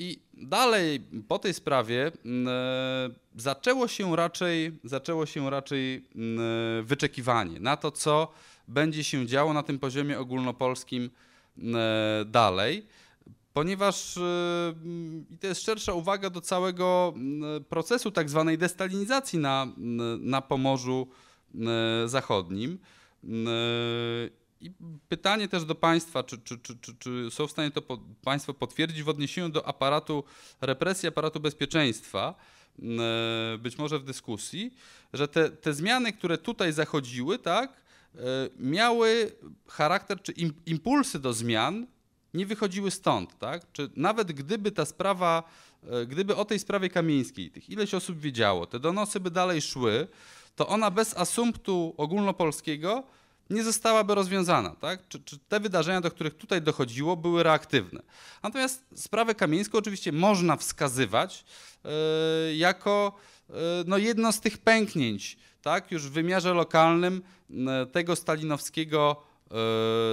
I dalej po tej sprawie zaczęło się raczej, zaczęło się raczej wyczekiwanie na to, co będzie się działo na tym poziomie ogólnopolskim E, dalej, ponieważ e, i to jest szersza uwaga do całego e, procesu tak zwanej destalinizacji na, na Pomorzu Zachodnim. I pytanie też do Państwa, czy, czy, czy, czy, są w stanie to Państwo potwierdzić w odniesieniu do aparatu represji, aparatu bezpieczeństwa, być może w dyskusji, że te, te zmiany, które tutaj zachodziły, tak, E, miały charakter, czy impulsy do zmian nie wychodziły stąd, tak? Czy nawet gdyby ta sprawa, e, gdyby o tej sprawie Kamieńskiej tych ileś osób wiedziało, te donosy by dalej szły, to ona bez asumptu ogólnopolskiego nie zostałaby rozwiązana. Tak? Czy, czy, te wydarzenia, do których tutaj dochodziło, były reaktywne? Natomiast sprawę kamieńską oczywiście można wskazywać yy, jako yy, no jedno z tych pęknięć tak, już w wymiarze lokalnym tego stalinowskiego,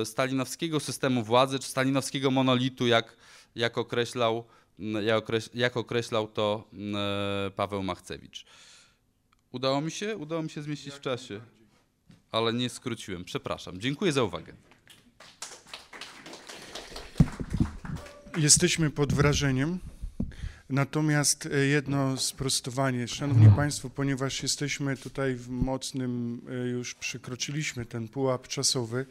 e, stalinowskiego systemu władzy, czy stalinowskiego monolitu, jak, jak, określał, jak, okreś, jak określał to Paweł Machcewicz. Udało mi się? Udało mi się zmieścić w czasie, ale nie skróciłem. Przepraszam. Dziękuję za uwagę. Jesteśmy pod wrażeniem. Natomiast e, jedno sprostowanie. Szanowni Państwo, ponieważ jesteśmy tutaj w mocnym, e, już przekroczyliśmy ten pułap czasowy,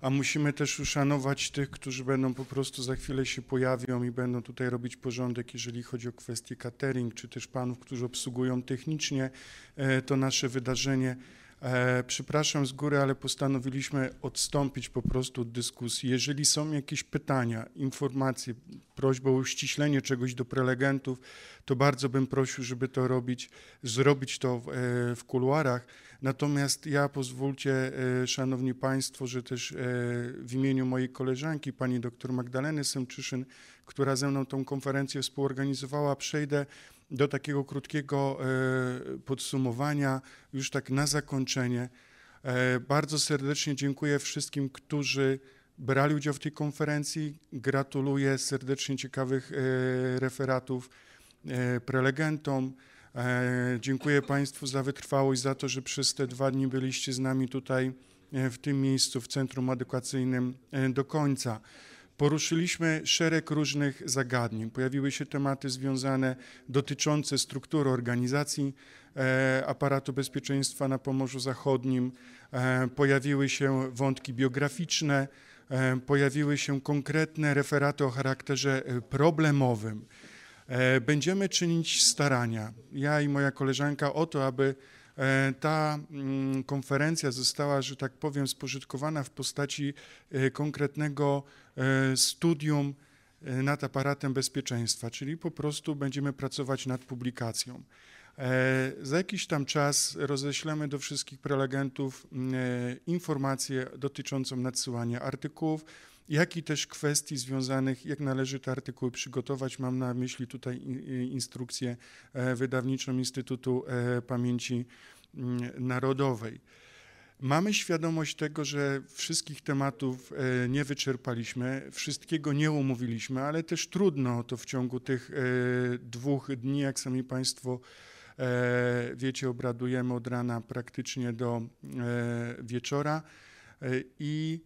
a musimy też uszanować tych, którzy będą po prostu za chwilę się pojawią i będą tutaj robić porządek, jeżeli chodzi o kwestie catering, czy też panów, którzy obsługują technicznie e, to nasze wydarzenie. E, przepraszam z góry, ale postanowiliśmy odstąpić po prostu od dyskusji. Jeżeli są jakieś pytania, informacje, prośba o uściślenie czegoś do prelegentów, to bardzo bym prosił, żeby to robić, zrobić to w, e, w kuluarach. Natomiast ja pozwólcie, e, Szanowni Państwo, że też w imieniu mojej koleżanki, pani dr Magdaleny Semczyszyn, która ze mną tą konferencję współorganizowała, przejdę do takiego krótkiego e, podsumowania, już tak na zakończenie. E, bardzo serdecznie dziękuję wszystkim, którzy brali udział w tej konferencji. Gratuluję serdecznie ciekawych e, referatów prelegentom. Dziękuję Państwu za wytrwałość, za to, że przez te dwa dni byliście z nami tutaj w tym miejscu, w Centrum Edukacyjnym do końca. Poruszyliśmy szereg różnych zagadnień. Pojawiły się tematy związane dotyczące struktury organizacji e, aparatu bezpieczeństwa na Pomorzu Zachodnim, e, pojawiły się wątki biograficzne, e, pojawiły się konkretne referaty o charakterze problemowym. Będziemy czynić starania, ja i moja koleżanka, o to, aby E, ta mm, konferencja została, że tak powiem, spożytkowana w postaci e, konkretnego e, studium nad aparatem bezpieczeństwa, czyli po prostu będziemy pracować nad publikacją. Za jakiś tam czas roześlemy do wszystkich prelegentów mm, informację dotyczącą nadsyłania artykułów jak i też kwestii związanych, jak należy te artykuły przygotować. Mam na myśli tutaj instrukcję e, wydawniczą Instytutu e, Pamięci mm, Narodowej. Mamy świadomość tego, że wszystkich tematów e, nie wyczerpaliśmy, wszystkiego nie umówiliśmy, ale też trudno to w ciągu tych dwóch dni, jak sami Państwo wiecie, obradujemy od rana praktycznie do wieczora i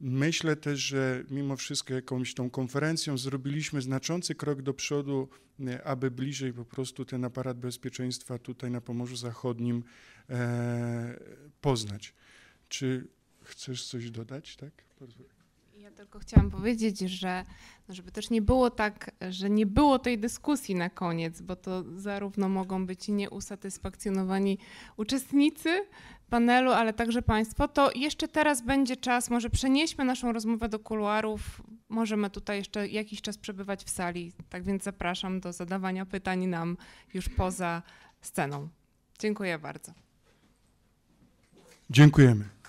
Myślę też, że mimo wszystko jakąś tą konferencją zrobiliśmy znaczący krok do przodu, e, aby bliżej po prostu ten aparat bezpieczeństwa tutaj na Pomorzu Zachodnim e, poznać. Czy chcesz coś dodać, tak? Ja tylko chciałam powiedzieć, że no, żeby też nie było tak, że nie było tej dyskusji na koniec, bo to zarówno mogą być nieusatysfakcjonowani uczestnicy, panelu, ale także Państwo, to jeszcze teraz będzie czas, może przenieśmy naszą rozmowę do kuluarów, możemy tutaj jeszcze jakiś czas przebywać w sali, tak więc zapraszam do zadawania pytań nam już poza sceną. Dziękuję bardzo. Dziękujemy.